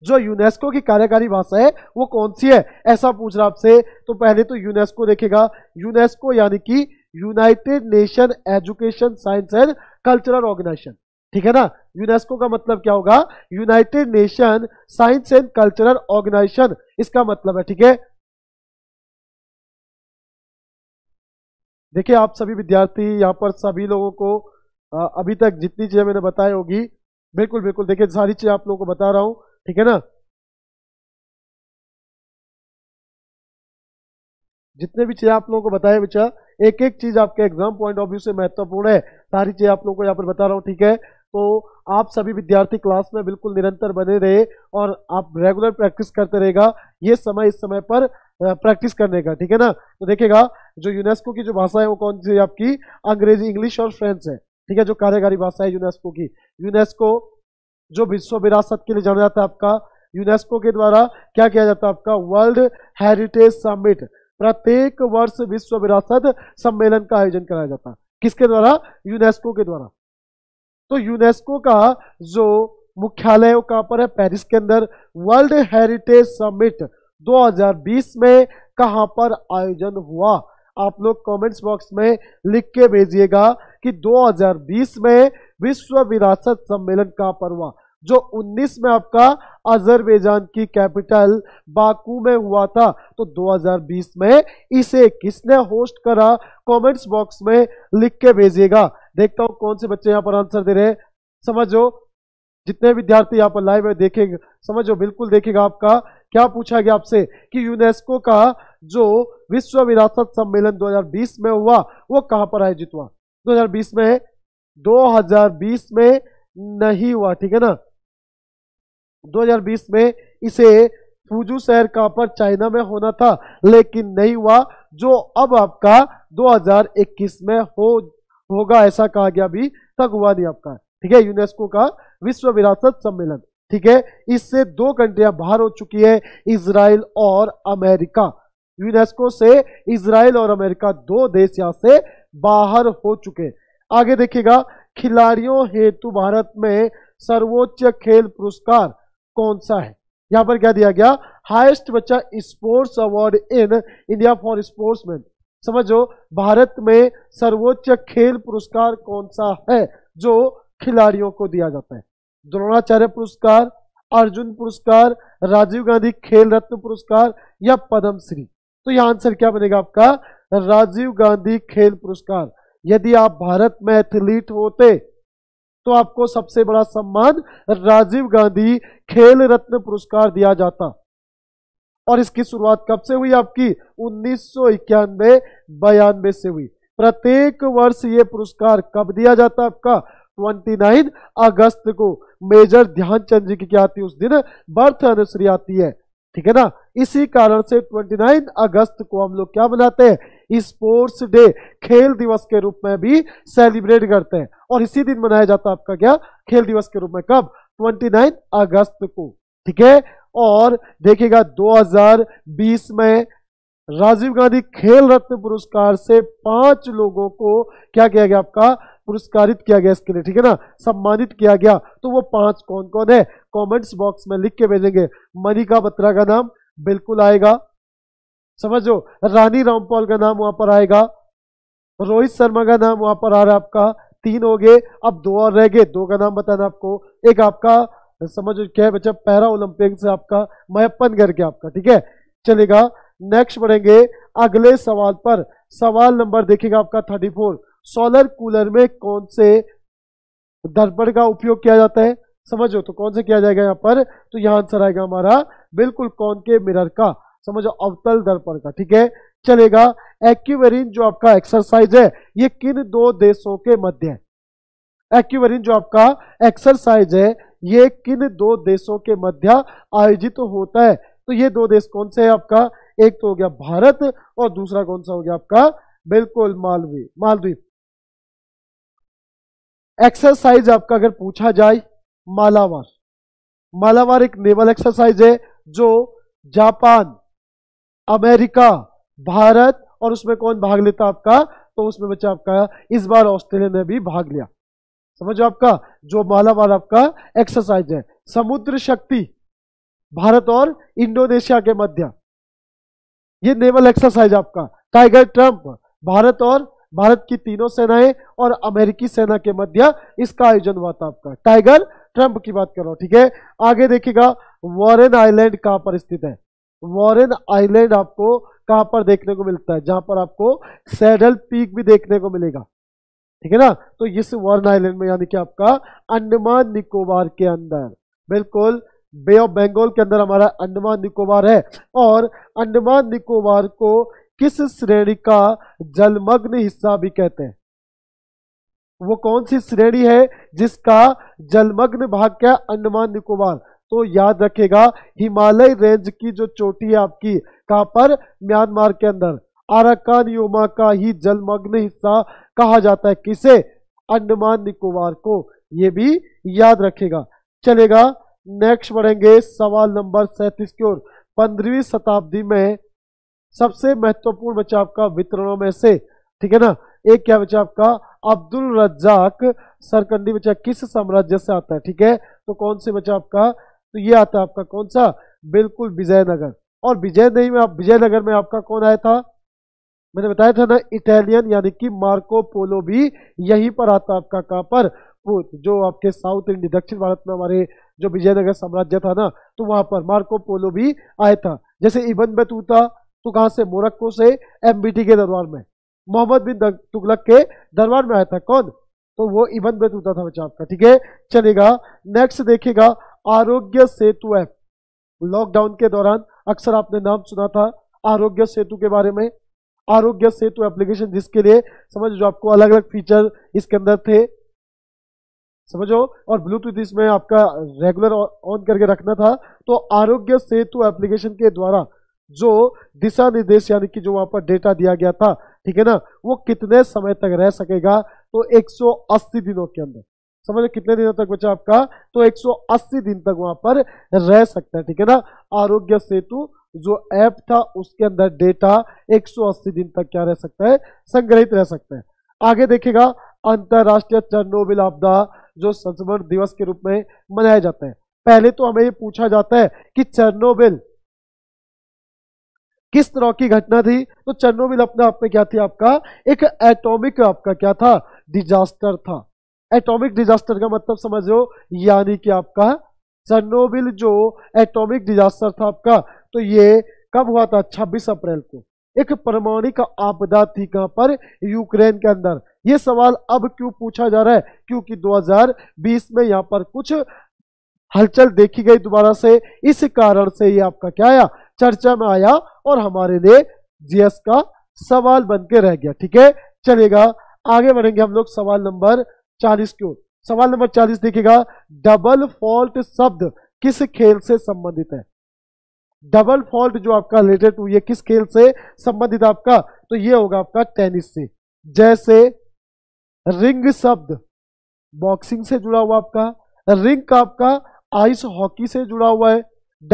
जो यूनेस्को की कार्यकारी भाषा है वो कौन सी है ऐसा पूछ रहा आपसे तो पहले तो यूनेस्को देखेगा यूनेस्को यानी कि United Nation education science and cultural organization ठीक है ना यूनेस्को का मतलब क्या होगा United Nation science and cultural organization इसका मतलब है ठीक है देखिए आप सभी विद्यार्थी यहां पर सभी लोगों को अभी तक जितनी चीजें मैंने बताई होगी बिल्कुल बिल्कुल देखिए सारी चीजें आप लोगों को बता रहा हूं ठीक है ना जितने भी चीज आप लोगों को बताए बेचा एक एक चीज आपके एग्जाम पॉइंट ऑफ व्यू से महत्वपूर्ण है सारी चीज आप लोगों को यहाँ पर बता रहा हूँ ठीक है तो आप सभी विद्यार्थी क्लास में बिल्कुल निरंतर बने रहे और आप रेगुलर प्रैक्टिस करते रहेगा ये समय इस समय पर प्रैक्टिस करने का ठीक है ना तो देखेगा जो यूनेस्को की जो भाषा है वो कौन सी आपकी अंग्रेजी इंग्लिश और फ्रेंच है ठीक है जो कार्यकारी भाषा है यूनेस्को की यूनेस्को जो विश्व विरासत के लिए जाना जाता है आपका यूनेस्को के द्वारा क्या किया जाता है आपका वर्ल्ड हेरिटेज समिट प्रत्येक वर्ष विश्व विरासत सम्मेलन का आयोजन कराया जाता है किसके द्वारा यूनेस्को के द्वारा तो यूनेस्को का जो मुख्यालय वो कहां पर है पेरिस के अंदर वर्ल्ड हेरिटेज समिट 2020 में कहां पर आयोजन हुआ आप लोग कमेंट्स बॉक्स में लिख के भेजिएगा कि 2020 में विश्व विरासत सम्मेलन का पर्व जो 19 में आपका अजरबैजान की कैपिटल बाकू में हुआ था तो 2020 में इसे किसने होस्ट करा कमेंट्स बॉक्स में लिख के भेजिएगा देखता हूं कौन से बच्चे यहां पर आंसर दे रहे समझो जितने विद्यार्थी यहां पर लाइव है देखेंगे समझो बिल्कुल देखेगा आपका क्या पूछा गया आपसे कि यूनेस्को का जो विश्व विरासत सम्मेलन 2020 में हुआ वो कहां पर आयोजित हुआ 2020 में 2020 में नहीं हुआ ठीक है ना 2020 में इसे फूजू शहर कहां पर चाइना में होना था लेकिन नहीं हुआ जो अब आपका 2021 में हो होगा ऐसा कहा गया अभी तक हुआ नहीं आपका ठीक है यूनेस्को का विश्व विरासत सम्मेलन ठीक है इससे दो कंट्रियां बाहर हो चुकी है इसराइल और अमेरिका यूनेस्को से इसराइल और अमेरिका दो देश यहाँ से बाहर हो चुके हैं आगे देखिएगा खिलाड़ियों हेतु भारत में सर्वोच्च खेल पुरस्कार कौन सा है यहाँ पर क्या दिया गया हाईएस्ट बच्चा sports award in India for sportsman समझो भारत में सर्वोच्च खेल पुरस्कार कौन सा है जो खिलाड़ियों को दिया जाता है द्रोणाचार्य पुरस्कार अर्जुन पुरस्कार राजीव गांधी खेल रत्न पुरस्कार या पद्मश्री तो यह आंसर क्या बनेगा आपका राजीव गांधी खेल पुरस्कार यदि आप भारत में एथलीट होते तो आपको सबसे बड़ा सम्मान राजीव गांधी खेल रत्न पुरस्कार दिया जाता और इसकी शुरुआत कब से हुई आपकी उन्नीस सौ इक्यानवे बयानवे से हुई प्रत्येक वर्ष ये पुरस्कार कब दिया जाता आपका 29 अगस्त को मेजर ध्यानचंद जी की क्या आती है उस दिन बर्थ एनिवर्सरी आती है ठीक है ना इसी कारण से 29 अगस्त को हम लोग क्या मनाते हैं स्पोर्ट्स डे खेल दिवस के रूप में भी सेलिब्रेट करते हैं और इसी दिन मनाया जाता है आपका क्या खेल दिवस के रूप में कब 29 अगस्त को ठीक है और देखिएगा 2020 में राजीव गांधी खेल रत्न पुरस्कार से पांच लोगों को क्या किया गया आपका पुरस्कारित किया गया इसके लिए ठीक है ना सम्मानित किया गया तो वो पांच कौन कौन है कमेंट्स बॉक्स में लिख के भेजेंगे मनिका बत्रा का नाम बिल्कुल आएगा समझो रानी रामपाल का नाम वहां पर आएगा रोहित शर्मा का नाम वहां पर आ रहा है आपका तीन हो गए अब दो और रह गए दो का नाम बताना आपको एक आपका समझो क्या है बच्चा पैरा ओलंपिक से आपका महपन करके आपका ठीक है चलेगा नेक्स्ट बढ़ेंगे अगले सवाल पर सवाल नंबर देखिएगा आपका थर्टी फोर सोलर कूलर में कौन से दर्पण का उपयोग किया जाता है समझो तो कौन से किया जाएगा यहाँ पर तो यहाँ आंसर आएगा हमारा बिल्कुल कौन के मिरर का समझो अवतल दर्पण का ठीक है चलेगा एक्यूवेरिन जो आपका एक्सरसाइज है ये किन दो देशों के मध्य है एक्यूवेरिन जो आपका एक्सरसाइज है ये किन दो देशों के मध्य आयोजित होता है तो ये दो देश कौन से है आपका एक तो हो गया भारत और दूसरा कौन सा हो गया आपका बिल्कुल मालवी मालद्वीप एक्सरसाइज आपका अगर पूछा जाए मालावार मालावार एक नेवल एक्सरसाइज है जो जापान अमेरिका भारत और उसमें कौन भाग लेता आपका तो उसमें बच्चा आपका इस बार ऑस्ट्रेलिया ने भी भाग लिया समझो आपका जो मालावार आपका एक्सरसाइज है समुद्र शक्ति भारत और इंडोनेशिया के मध्य ये नेवल एक्सरसाइज आपका टाइगर ट्रंप भारत और भारत की तीनों सेनाएं और अमेरिकी सेना के मध्य इसका आयोजन हुआ था आपका टाइगर ट्रंप की बात कर रहा हूं ठीक है आगे देखिएगा वॉरेन आइलैंड कहां पर स्थित है वॉरेन आइलैंड आपको कहां पर देखने को मिलता है जहां पर आपको सैडल पीक भी देखने को मिलेगा ठीक है ना तो इस वॉरन आइलैंड में यानी कि आपका अंडमान निकोबार के अंदर बिल्कुल बे ऑफ बंगाल के अंदर हमारा अंडमान निकोबार है और अंडमान निकोबार को किस श्रेणी का जलमग्न हिस्सा भी कहते हैं वो कौन सी श्रेणी है जिसका जलमग्न भाग क्या अंडमान निकोबार तो याद रखेगा हिमालय रेंज की जो चोटी है आपकी कहां पर म्यांमार के अंदर आराकान योमा का ही जलमग्न हिस्सा कहा जाता है किसे अंडमान निकोबार को ये भी याद रखेगा चलेगा नेक्स्ट बढ़ेंगे सवाल नंबर सैंतीस की ओर पंद्रहवीं शताब्दी में सबसे महत्वपूर्ण बच्चा आपका वितरणों में से ठीक है ना एक क्या बच्चा आपका अब्दुल रज्जाक सरकंडी बच्चा किस साम्राज्य से आता है ठीक है तो कौन से बच्चा आपका तो ये आता है आपका कौन सा बिल्कुल विजयनगर और विजय नहीं में आप विजयनगर में आपका कौन आया था मैंने बताया था ना इटालियन यानी कि मार्को पोलो भी यहीं पर आता आपका कहां पर जो आपके साउथ इंडिया दक्षिण भारत में हमारे जो विजयनगर साम्राज्य था ना तो वहां पर मार्को पोलो भी आया था जैसे इबन बतूता तो कहाँ से मोरक्को से एमबीटी के दरबार में मोहम्मद बिन तुगलक के दरबार में आया था कौन तो वो इबन में उतरा था बचाव का ठीक है चलेगा नेक्स्ट देखेगा आरोग्य सेतु ऐप लॉकडाउन के दौरान अक्सर आपने नाम सुना था आरोग्य सेतु के बारे में आरोग्य सेतु एप्लीकेशन जिसके लिए समझ जो आपको अलग अलग फीचर इसके अंदर थे समझो और ब्लूटूथ इसमें आपका रेगुलर ऑन करके रखना था तो आरोग्य सेतु एप्लीकेशन के द्वारा जो दिशा निर्देश यानी कि जो वहां पर डेटा दिया गया था ठीक है ना वो कितने समय तक रह सकेगा तो 180 दिनों के अंदर समझ लो कितने दिनों तक बचा आपका तो 180 दिन तक वहां पर रह सकता है ठीक है ना आरोग्य सेतु जो ऐप था उसके अंदर डेटा 180 दिन तक क्या रह सकता है संग्रहित रह सकता है आगे देखेगा अंतरराष्ट्रीय चरणोबिल आपदा जो संस्मरण दिवस के रूप में मनाया जाता है पहले तो हमें ये पूछा जाता है कि चरणोबिल किस तरह की घटना थी तो चेरनोबिल अपने आप में क्या थी आपका एक एटॉमिक आपका क्या था डिजास्टर था एटॉमिक डिजास्टर का मतलब समझो यानी कि आपका चेरनोबिल जो एटॉमिक डिजास्टर था आपका तो ये कब हुआ था छब्बीस अप्रैल को एक परमाणिक आपदा थी कहां पर यूक्रेन के अंदर ये सवाल अब क्यों पूछा जा रहा है क्योंकि 2020 में यहां पर कुछ हलचल देखी गई दोबारा से इस कारण से ये आपका क्या आया चर्चा में आया और हमारे लिए जीएस का सवाल बन के रह गया ठीक है चलेगा आगे बढ़ेंगे हम लोग सवाल नंबर चालीस की ओर सवाल नंबर चालीस देखिएगा डबल फॉल्ट शब्द किस खेल से संबंधित है डबल फॉल्ट जो आपका रिलेटेड हुई है किस खेल से संबंधित आपका तो ये होगा आपका टेनिस से जैसे रिंग शब्द बॉक्सिंग से जुड़ा हुआ आपका रिंग का आपका आइस हॉकी से जुड़ा हुआ है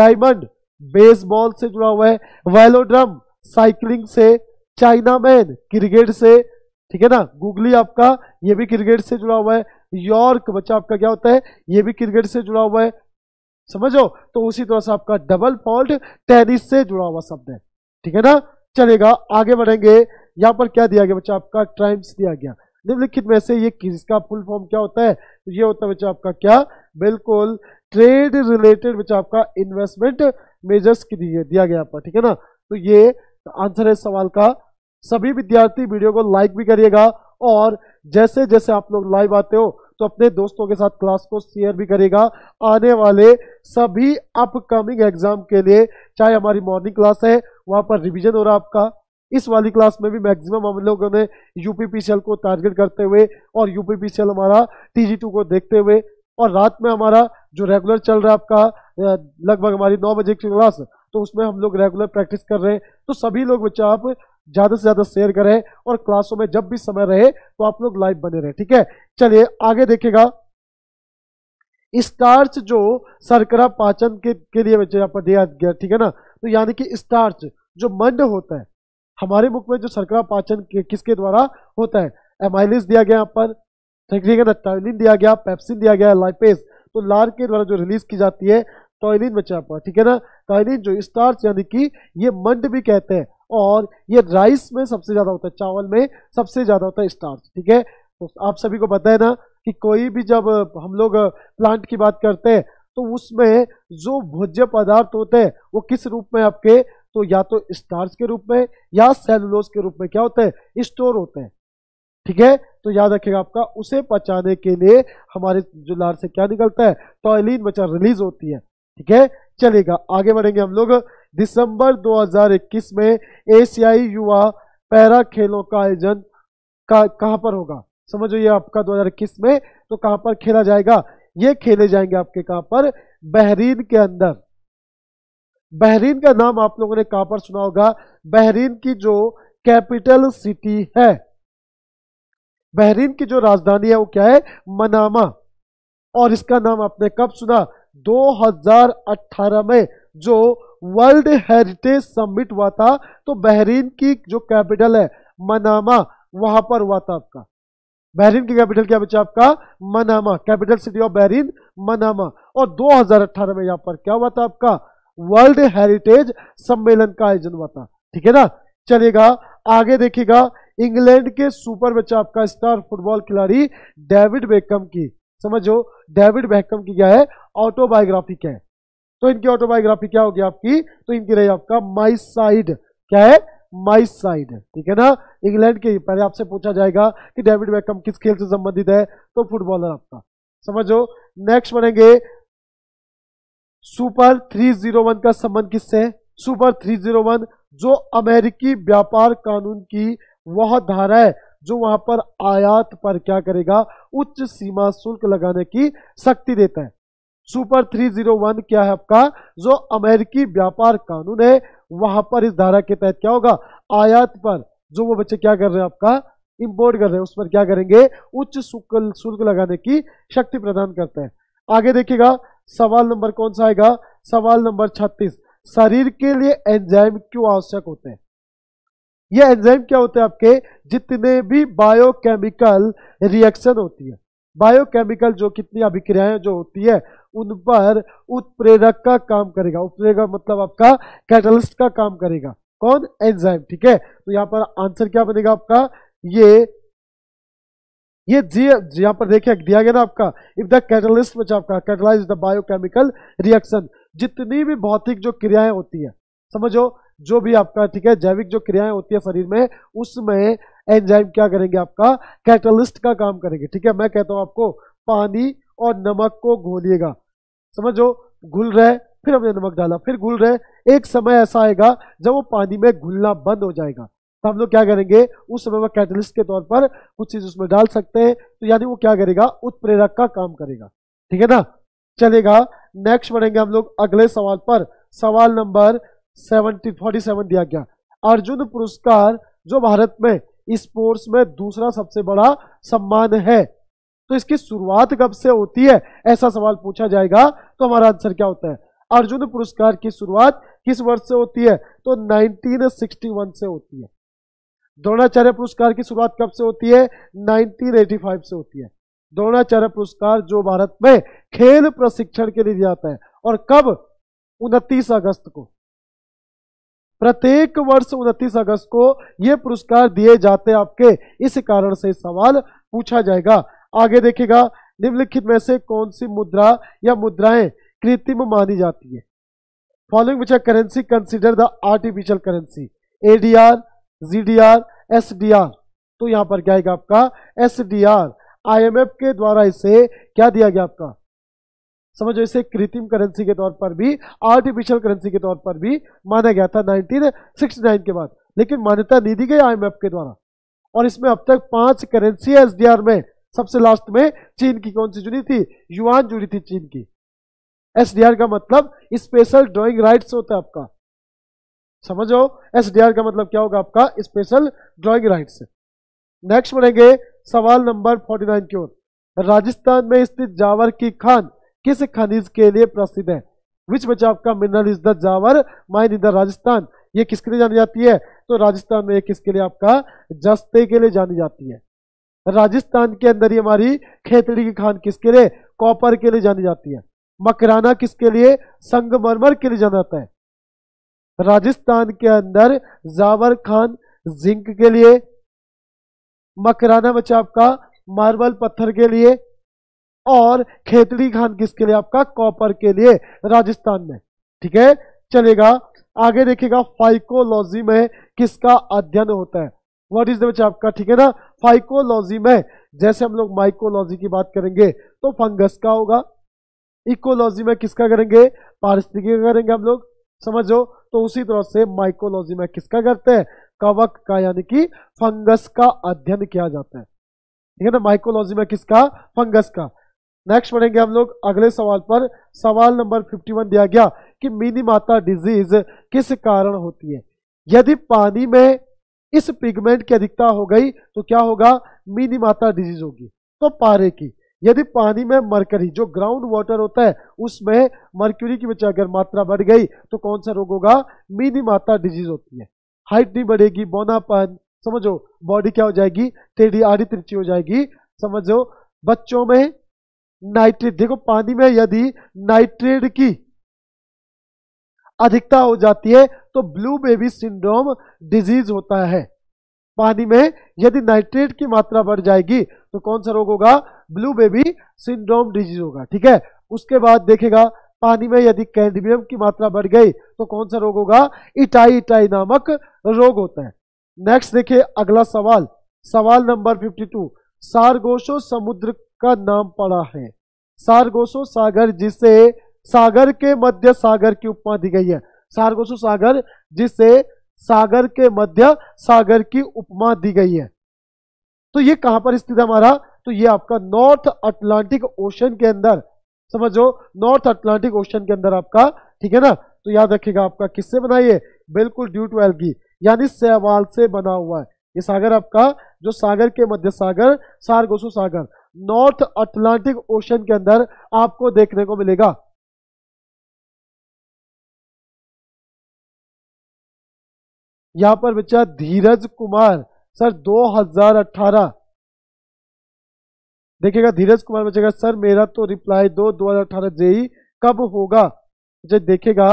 डायमंड बेसबॉल से जुड़ा हुआ है वेलोड्रम साइकिलिंग से चाइना मैन क्रिकेट से ठीक है ना गूगली आपका ये भी क्रिकेट से जुड़ा हुआ है यॉर्क बच्चा आपका क्या होता है ये भी क्रिकेट से जुड़ा हुआ है समझो तो उसी तरह से आपका डबल फॉल्ट टेनिस से जुड़ा हुआ शब्द है ठीक है ना चलेगा आगे बढ़ेंगे यहां पर क्या दिया गया बच्चा आपका ट्राइम्स दिया गया निम्नलिखित में से ये किसका फुल फॉर्म क्या होता है तो ये होता है बच्चा आपका क्या बिल्कुल ट्रेड रिलेटेड बच्चा आपका इन्वेस्टमेंट मेजर्स दिया गया आपका ठीक है ना तो ये आंसर है सवाल का सभी विद्यार्थी वीडियो को लाइक भी करिएगा और जैसे जैसे आप लोग लाइव आते हो तो अपने दोस्तों के साथ क्लास को शेयर भी करेगा आने वाले सभी अपकमिंग एग्जाम के लिए चाहे हमारी मॉर्निंग क्लास है वहां पर रिवीजन हो रहा है आपका इस वाली क्लास में भी मैक्सिमम हम लोगों ने यूपीपीसीएल को टारगेट करते हुए और यूपीपीसीएल हमारा टीजी टू को देखते हुए और रात में हमारा जो रेगुलर चल रहा है आपका लगभग हमारी नौ बजे की क्लास तो उसमें हम लोग रेगुलर प्रैक्टिस कर रहे हैं तो सभी लोग बच्चा आप ज़्यादा से ज़्यादा शेयर करें और क्लासों में जब भी समय रहे तो आप लोग लाइव बने रहे ठीक है चलिए आगे देखेगा स्टार्च जो सरकरा पाचन के, के लिए बच्चे यहाँ पर दिया गया ठीक है ना तो यानी कि स्टार्च जो मंड होता है हमारे मुख में जो सरकरा पाचन किसके द्वारा होता है एमाइलिस दिया गया पर टॉयलिन दिया गया पेप्सिन दिया गया लाइपेस तो लार के द्वारा जो रिलीज की जाती है टॉयलिन बचा पर ठीक है ना टॉयलिन जो स्टार्च यानी कि ये मंड भी कहते हैं और ये राइस में सबसे ज़्यादा होता है चावल में सबसे ज़्यादा होता है स्टार्च ठीक है तो आप सभी को पता है ना कि कोई भी जब हम लोग प्लांट की बात करते हैं तो उसमें जो भोज्य पदार्थ होते हैं वो किस रूप में आपके तो या तो स्टार्च के रूप में या सेलुलोज के रूप में क्या होते हैं स्टोर होते हैं ठीक है तो याद रखिएगा आपका उसे पचाने के लिए हमारे जो लार से क्या निकलता है टॉयलिन बचा रिलीज होती है ठीक है चलेगा आगे बढ़ेंगे हम लोग दिसंबर 2021 में एशियाई युवा पैरा खेलों का आयोजन कहां पर होगा समझो ये आपका 2021 में तो कहां पर खेला जाएगा ये खेले जाएंगे आपके कहां पर बहरीन के अंदर बहरीन का नाम आप लोगों ने कहां पर सुना होगा बहरीन की जो कैपिटल सिटी है बहरीन की जो राजधानी है वो क्या है मनामा और इसका नाम आपने कब सुना 2018 में जो वर्ल्ड हेरिटेज समिट हुआ था तो बहरीन की जो कैपिटल है मनामा वहां पर हुआ था आपका बहरीन की कैपिटल क्या बचा आपका Manama capital city of Bahrain Manama और 2018 में यहां पर क्या हुआ था आपका वर्ल्ड हेरिटेज सम्मेलन का आयोजन हुआ था ठीक है ना चलेगा आगे देखिएगा इंग्लैंड के सुपर बच्चा का स्टार फुटबॉल खिलाड़ी डेविड बेकम की समझो डेविड बेकम की क्या है ऑटोबायोग्राफी क्या है तो इनकी ऑटोबायोग्राफी क्या होगी आपकी तो इनकी रही आपका माई साइड क्या है माई साइड ठीक है ना इंग्लैंड के पहले आपसे पूछा जाएगा कि डेविड बेकम किस खेल से संबंधित है तो फुटबॉलर आपका समझो नेक्स्ट बनेंगे सुपर 301 का संबंध किससे है सुपर 301 जो अमेरिकी व्यापार कानून की वह धारा है जो वहां पर आयात पर क्या करेगा उच्च सीमा शुल्क लगाने की शक्ति देता है सुपर 301 क्या है आपका जो अमेरिकी व्यापार कानून है वहां पर इस धारा के तहत क्या होगा आयात पर जो वो बच्चे क्या कर रहे हैं आपका इंपोर्ट कर रहे हैं उस पर क्या करेंगे उच्च शुल्क लगाने की शक्ति प्रदान करता है आगे देखिएगा सवाल नंबर कौन सा आएगा सवाल नंबर 36 शरीर के लिए एंजाइम क्यों आवश्यक होते हैं ये एंजाइम क्या होते हैं आपके जितने भी बायोकेमिकल रिएक्शन होती है बायोकेमिकल जो कितनी अभिक्रियाएं जो होती है उन पर उत्प्रेरक का काम करेगा उत्प्रेरक मतलब आपका कैटलिस्ट का काम करेगा कौन एंजाइम ठीक है तो यहां पर आंसर क्या बनेगा आपका ये ये जी यहाँ पर देखिए दिया गया ना आपका इफ द कैटलिस्ट में आपका कैटलाइज द बायोकेमिकल रिएक्शन जितनी भी भौतिक जो क्रियाएं होती है समझो जो भी आपका ठीक है जैविक जो क्रियाएं होती है शरीर में उसमें एंजाइम क्या करेंगे आपका कैटलिस्ट का काम करेंगे ठीक है मैं कहता हूं आपको पानी और नमक को घोलिएगा समझो घुल रहे फिर हमने नमक डाला फिर घुल रहे एक समय ऐसा आएगा जब वो पानी में घुलना बंद हो जाएगा तो हम लोग क्या करेंगे उस समय वह कैटलिस्ट के तौर पर कुछ चीज उसमें डाल सकते हैं तो यानी वो क्या करेगा उत्प्रेरक का काम करेगा ठीक है ना चलेगा नेक्स्ट बढ़ेंगे हम लोग अगले सवाल पर सवाल नंबर सेवनटी फोर्टी सेवन दिया गया अर्जुन पुरस्कार जो भारत में स्पोर्ट्स में दूसरा सबसे बड़ा सम्मान है तो इसकी शुरुआत कब से होती है ऐसा सवाल पूछा जाएगा तो हमारा आंसर क्या होता है अर्जुन पुरस्कार की शुरुआत किस वर्ष से होती है तो 1961 से होती है द्रोणाचार्य पुरस्कार की शुरुआत कब से होती है 1985 से होती है द्रोणाचार्य पुरस्कार जो भारत में खेल प्रशिक्षण के लिए दिया जाता है और कब 29 अगस्त को प्रत्येक वर्ष 29 अगस्त को यह पुरस्कार दिए जाते हैं आपके इस कारण से सवाल पूछा जाएगा आगे देखेगा निम्नलिखित में से कौन सी मुद्रा या मुद्राएं कृत्रिम मानी जाती है following which are currency consider the artificial currency ADR G D R S D R तो यहां पर क्या आएगा आपका S D R I M F के द्वारा इसे क्या दिया गया आपका समझो इसे कृत्रिम करेंसी के तौर पर भी आर्टिफिशियल करेंसी के तौर पर भी माना गया था 1969 के बाद लेकिन मान्यता नहीं दी गई आईएमएफ के द्वारा और इसमें अब तक पांच करेंसी एसडीआर में सबसे लास्ट में चीन की कौन सी जुड़ी थी युआन जुड़ी थी चीन की एसडीआर का मतलब स्पेशल ड्रॉइंग राइट्स होता है आपका समझो एस का मतलब क्या होगा आपका स्पेशल ड्राइंग राइट नेक्स्ट बढ़ेंगे सवाल नंबर 49 की ओर राजस्थान में स्थित जावर की खान किस खनिज के लिए प्रसिद्ध है विच बचा आपका mineral is the Zawar mine in the Rajasthan ये किसके लिए जानी जाती है तो राजस्थान में ये किसके लिए आपका जस्ते के लिए जानी जाती है राजस्थान के अंदर ही हमारी खेतड़ी की खान किसके लिए कॉपर के लिए जानी जाती है मकराना किसके लिए संगमरमर के लिए जाना जाता है राजस्थान के अंदर जावर खान जिंक के लिए मकराना बचाव आपका मार्बल पत्थर के लिए और खेतड़ी खान किसके लिए आपका कॉपर के लिए राजस्थान में ठीक है चलेगा आगे देखिएगा फाइकोलॉजी में किसका अध्ययन होता है व्हाट इज द आपका ठीक है ना फाइकोलॉजी में जैसे हम लोग माइकोलॉजी की बात करेंगे तो फंगस का होगा इकोलॉजी में किसका करेंगे पारिस्थितिकी का करेंगे हम लोग समझो तो उसी तरह से माइकोलॉजी में किसका करते हैं कवक का यानी कि फंगस का अध्ययन किया जाता है ठीक है ना माइकोलॉजी में किसका फंगस का नेक्स्ट पढ़ेंगे हम लोग अगले सवाल पर सवाल नंबर 51 दिया गया कि मिनी माता डिजीज किस कारण होती है यदि पानी में इस पिगमेंट की अधिकता हो गई तो क्या होगा मिनी माता डिजीज होगी तो पारे की यदि पानी में मरकरी जो ग्राउंड वाटर होता है उसमें मरक्यूरी की वजह अगर मात्रा बढ़ गई तो कौन सा रोग होगा मीनी मात्रा डिजीज होती है हाइट नहीं बढ़ेगी बोनापन समझो बॉडी क्या हो जाएगी टेढ़ी आड़ी तिरछी हो जाएगी समझो बच्चों में नाइट्रेट देखो पानी में यदि नाइट्रेट की अधिकता हो जाती है तो ब्लू बेबी सिंड्रोम डिजीज होता है पानी में यदि नाइट्रेट की मात्रा बढ़ जाएगी तो कौन सा रोग होगा ब्लू बेबी सिंड्रोम डिजीज होगा ठीक है उसके बाद देखेगा पानी में यदि कैडमियम की मात्रा बढ़ गई तो कौन सा रोग होगा इटाई इटाई नामक रोग होता है नेक्स्ट देखिए अगला सवाल सवाल नंबर 52 सारगोशो समुद्र का नाम पड़ा है सारगोशो सागर जिसे सागर के मध्य सागर की उपमा दी गई है सारगोशो सागर जिसे सागर के मध्य सागर की उपमा दी गई है तो ये कहां पर स्थित है हमारा तो ये आपका नॉर्थ अटलांटिक ओशन के अंदर समझो नॉर्थ अटलांटिक ओशन के अंदर आपका ठीक है ना तो याद रखिएगा आपका किससे बनाइए बिल्कुल ड्यू टू एल्गी यानी सहवाल से बना हुआ है ये सागर आपका जो सागर के मध्य सागर सारगोसो सागर नॉर्थ अटलांटिक ओशन के अंदर आपको देखने को मिलेगा यहां पर बच्चा धीरज कुमार सर 2018 देखिएगा धीरज कुमार बचेगा सर मेरा तो रिप्लाई दो हजार अठारह जेई कब होगा देखेगा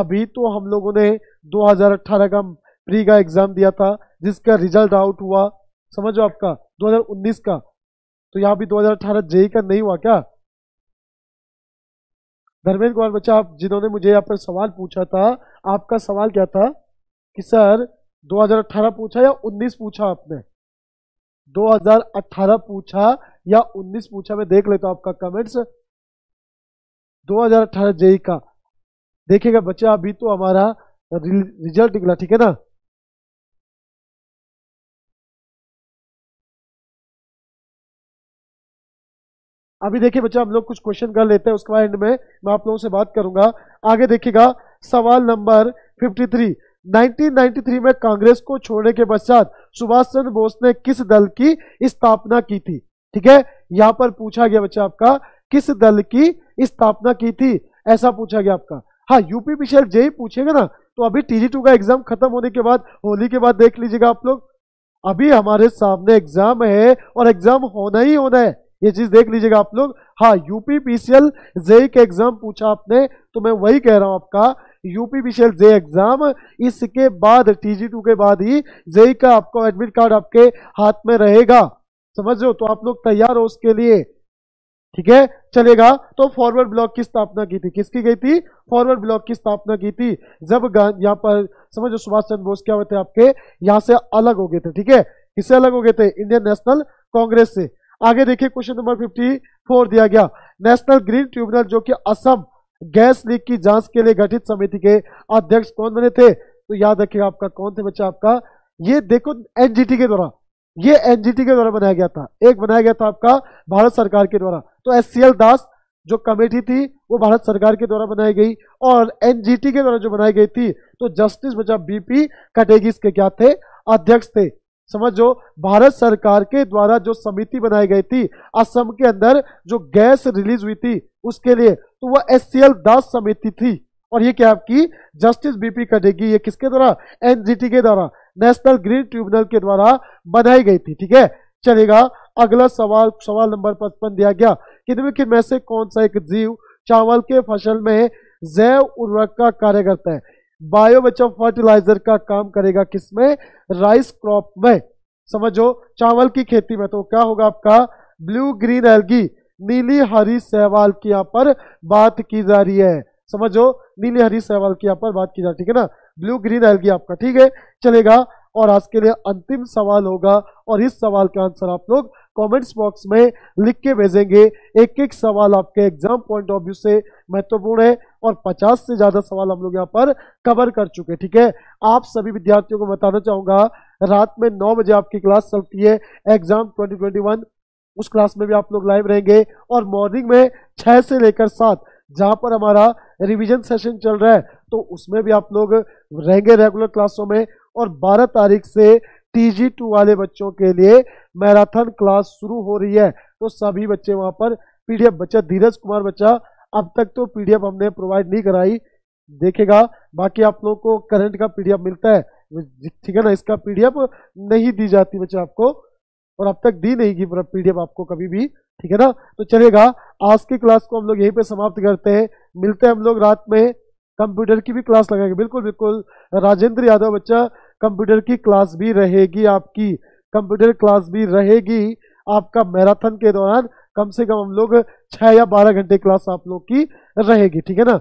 अभी तो हम लोगों ने 2018 का प्री का एग्जाम दिया था जिसका रिजल्ट आउट हुआ समझो आपका 2019 का तो यहाँ भी 2018 जेई का नहीं हुआ क्या धर्मेंद्र कुमार बच्चा आप जिन्होंने मुझे यहाँ पर सवाल पूछा था आपका सवाल क्या था कि सर 2018 पूछा या 19 पूछा आपने 2018 पूछा या 19 पूछा मैं देख लेता हूं आपका कमेंट्स 2018 जेई का देखिएगा बच्चा अभी तो हमारा रिजल्ट निकला ठीक है ना अभी देखिए बच्चा हम लोग कुछ क्वेश्चन कर लेते हैं उसके बाद एंड में मैं आप लोगों से बात करूंगा आगे देखिएगा सवाल नंबर 53 1993 में कांग्रेस को छोड़ने के पश्चात सुभाष चंद्र बोस ने किस दल की स्थापना की थी ठीक है यहां पर पूछा गया बच्चा आपका किस दल की स्थापना की थी ऐसा पूछा गया आपका हाँ यूपी पी शेल्फ पूछेगा ना तो अभी टीजी टू का एग्जाम खत्म होने के बाद होली के बाद देख लीजिएगा आप लोग अभी हमारे सामने एग्जाम है और एग्जाम होना ही होना है ये चीज देख लीजिएगा आप लोग हाँ यूपी पीसीएल जेई के एग्जाम पूछा आपने तो मैं वही कह रहा हूं आपका यूपी पीसीएल जे एग्जाम इसके बाद टीजी टू के बाद ही जेई का आपको एडमिट कार्ड आपके हाथ में रहेगा समझ रहे हो तो आप लोग तैयार हो उसके लिए ठीक है चलेगा तो फॉरवर्ड ब्लॉक की स्थापना की थी किसकी गई थी फॉरवर्ड ब्लॉक की स्थापना की थी जब यहाँ पर समझो सुभाष चंद्र बोस क्या हुए थे आपके यहाँ से अलग हो गए थे ठीक है किससे अलग हो गए थे इंडियन नेशनल कांग्रेस से आगे देखिए क्वेश्चन नंबर फिफ्टी फोर दिया गया नेशनल ग्रीन ट्रिब्यूनल जो कि असम गैस लीक की जांच के लिए गठित समिति के अध्यक्ष कौन बने थे तो याद रखिएगा आपका कौन थे बच्चा आपका ये देखो एनजीटी के द्वारा ये एनजीटी के द्वारा बनाया गया था एक बनाया गया था आपका भारत सरकार के द्वारा तो एस दास जो कमेटी थी वो भारत सरकार के द्वारा बनाई गई और एनजीटी के द्वारा जो बनाई गई थी तो जस्टिस बचा बीपी कटेगी के क्या थे अध्यक्ष थे समझो भारत सरकार के द्वारा जो समिति बनाई गई थी असम के अंदर जो गैस रिलीज हुई थी उसके लिए तो वह एस दास समिति थी और ये क्या आपकी जस्टिस बीपी कटेगी ये किसके द्वारा एनजीटी के द्वारा नेशनल ग्रीन ट्रिब्यूनल के द्वारा बनाई गई थी ठीक है चलेगा अगला सवाल सवाल नंबर पचपन दिया गया निम्नलिखित में से कौन सा एक जीव चावल के फसल में जैव उर्वरक का कार्य करता है बायो बचाव फर्टिलाइजर का काम करेगा किसमें राइस क्रॉप में समझो चावल की खेती में तो क्या होगा आपका ब्लू ग्रीन एल्गी नीली हरी सहवाल की यहाँ पर बात की जा रही है समझो नीले हरी सवाल की यहाँ पर बात की जाए ठीक है ना ब्लू ग्रीन एल्गी आपका ठीक है चलेगा और आज के लिए अंतिम सवाल होगा और इस सवाल का आंसर आप लोग कमेंट्स बॉक्स में लिख के भेजेंगे एक एक सवाल आपके एग्जाम पॉइंट ऑफ व्यू से महत्वपूर्ण है और 50 से ज़्यादा सवाल हम लोग यहाँ पर कवर कर चुके ठीक है आप सभी विद्यार्थियों को बताना चाहूंगा रात में नौ बजे आपकी क्लास चलती है एग्जाम ट्वेंटी उस क्लास में भी आप लोग लाइव रहेंगे और मॉर्निंग में छह से लेकर सात जहां पर हमारा रिवीजन सेशन चल रहा है तो उसमें भी आप लोग रहेंगे रेगुलर क्लासों में और 12 तारीख से टी टू वाले बच्चों के लिए मैराथन क्लास शुरू हो रही है तो सभी बच्चे वहां पर पीडीएफ बच्चा धीरज कुमार बच्चा अब तक तो पीडीएफ हमने प्रोवाइड नहीं कराई देखेगा बाकी आप लोगों को करंट का पीडीएफ मिलता है ठीक है ना इसका पीडीएफ नहीं दी जाती बच्चा आपको और अब तक दी नहीं गई पीडीएफ आपको कभी भी ठीक है ना तो चलेगा आज की क्लास को हम लोग यहीं पे समाप्त करते हैं मिलते हैं हम लोग रात में कंप्यूटर की भी क्लास लगाएंगे बिल्कुल बिल्कुल राजेंद्र यादव बच्चा कंप्यूटर की क्लास भी रहेगी आपकी कंप्यूटर क्लास भी रहेगी आपका मैराथन के दौरान कम से कम हम लोग छः या बारह घंटे क्लास आप लोग की रहेगी ठीक है ना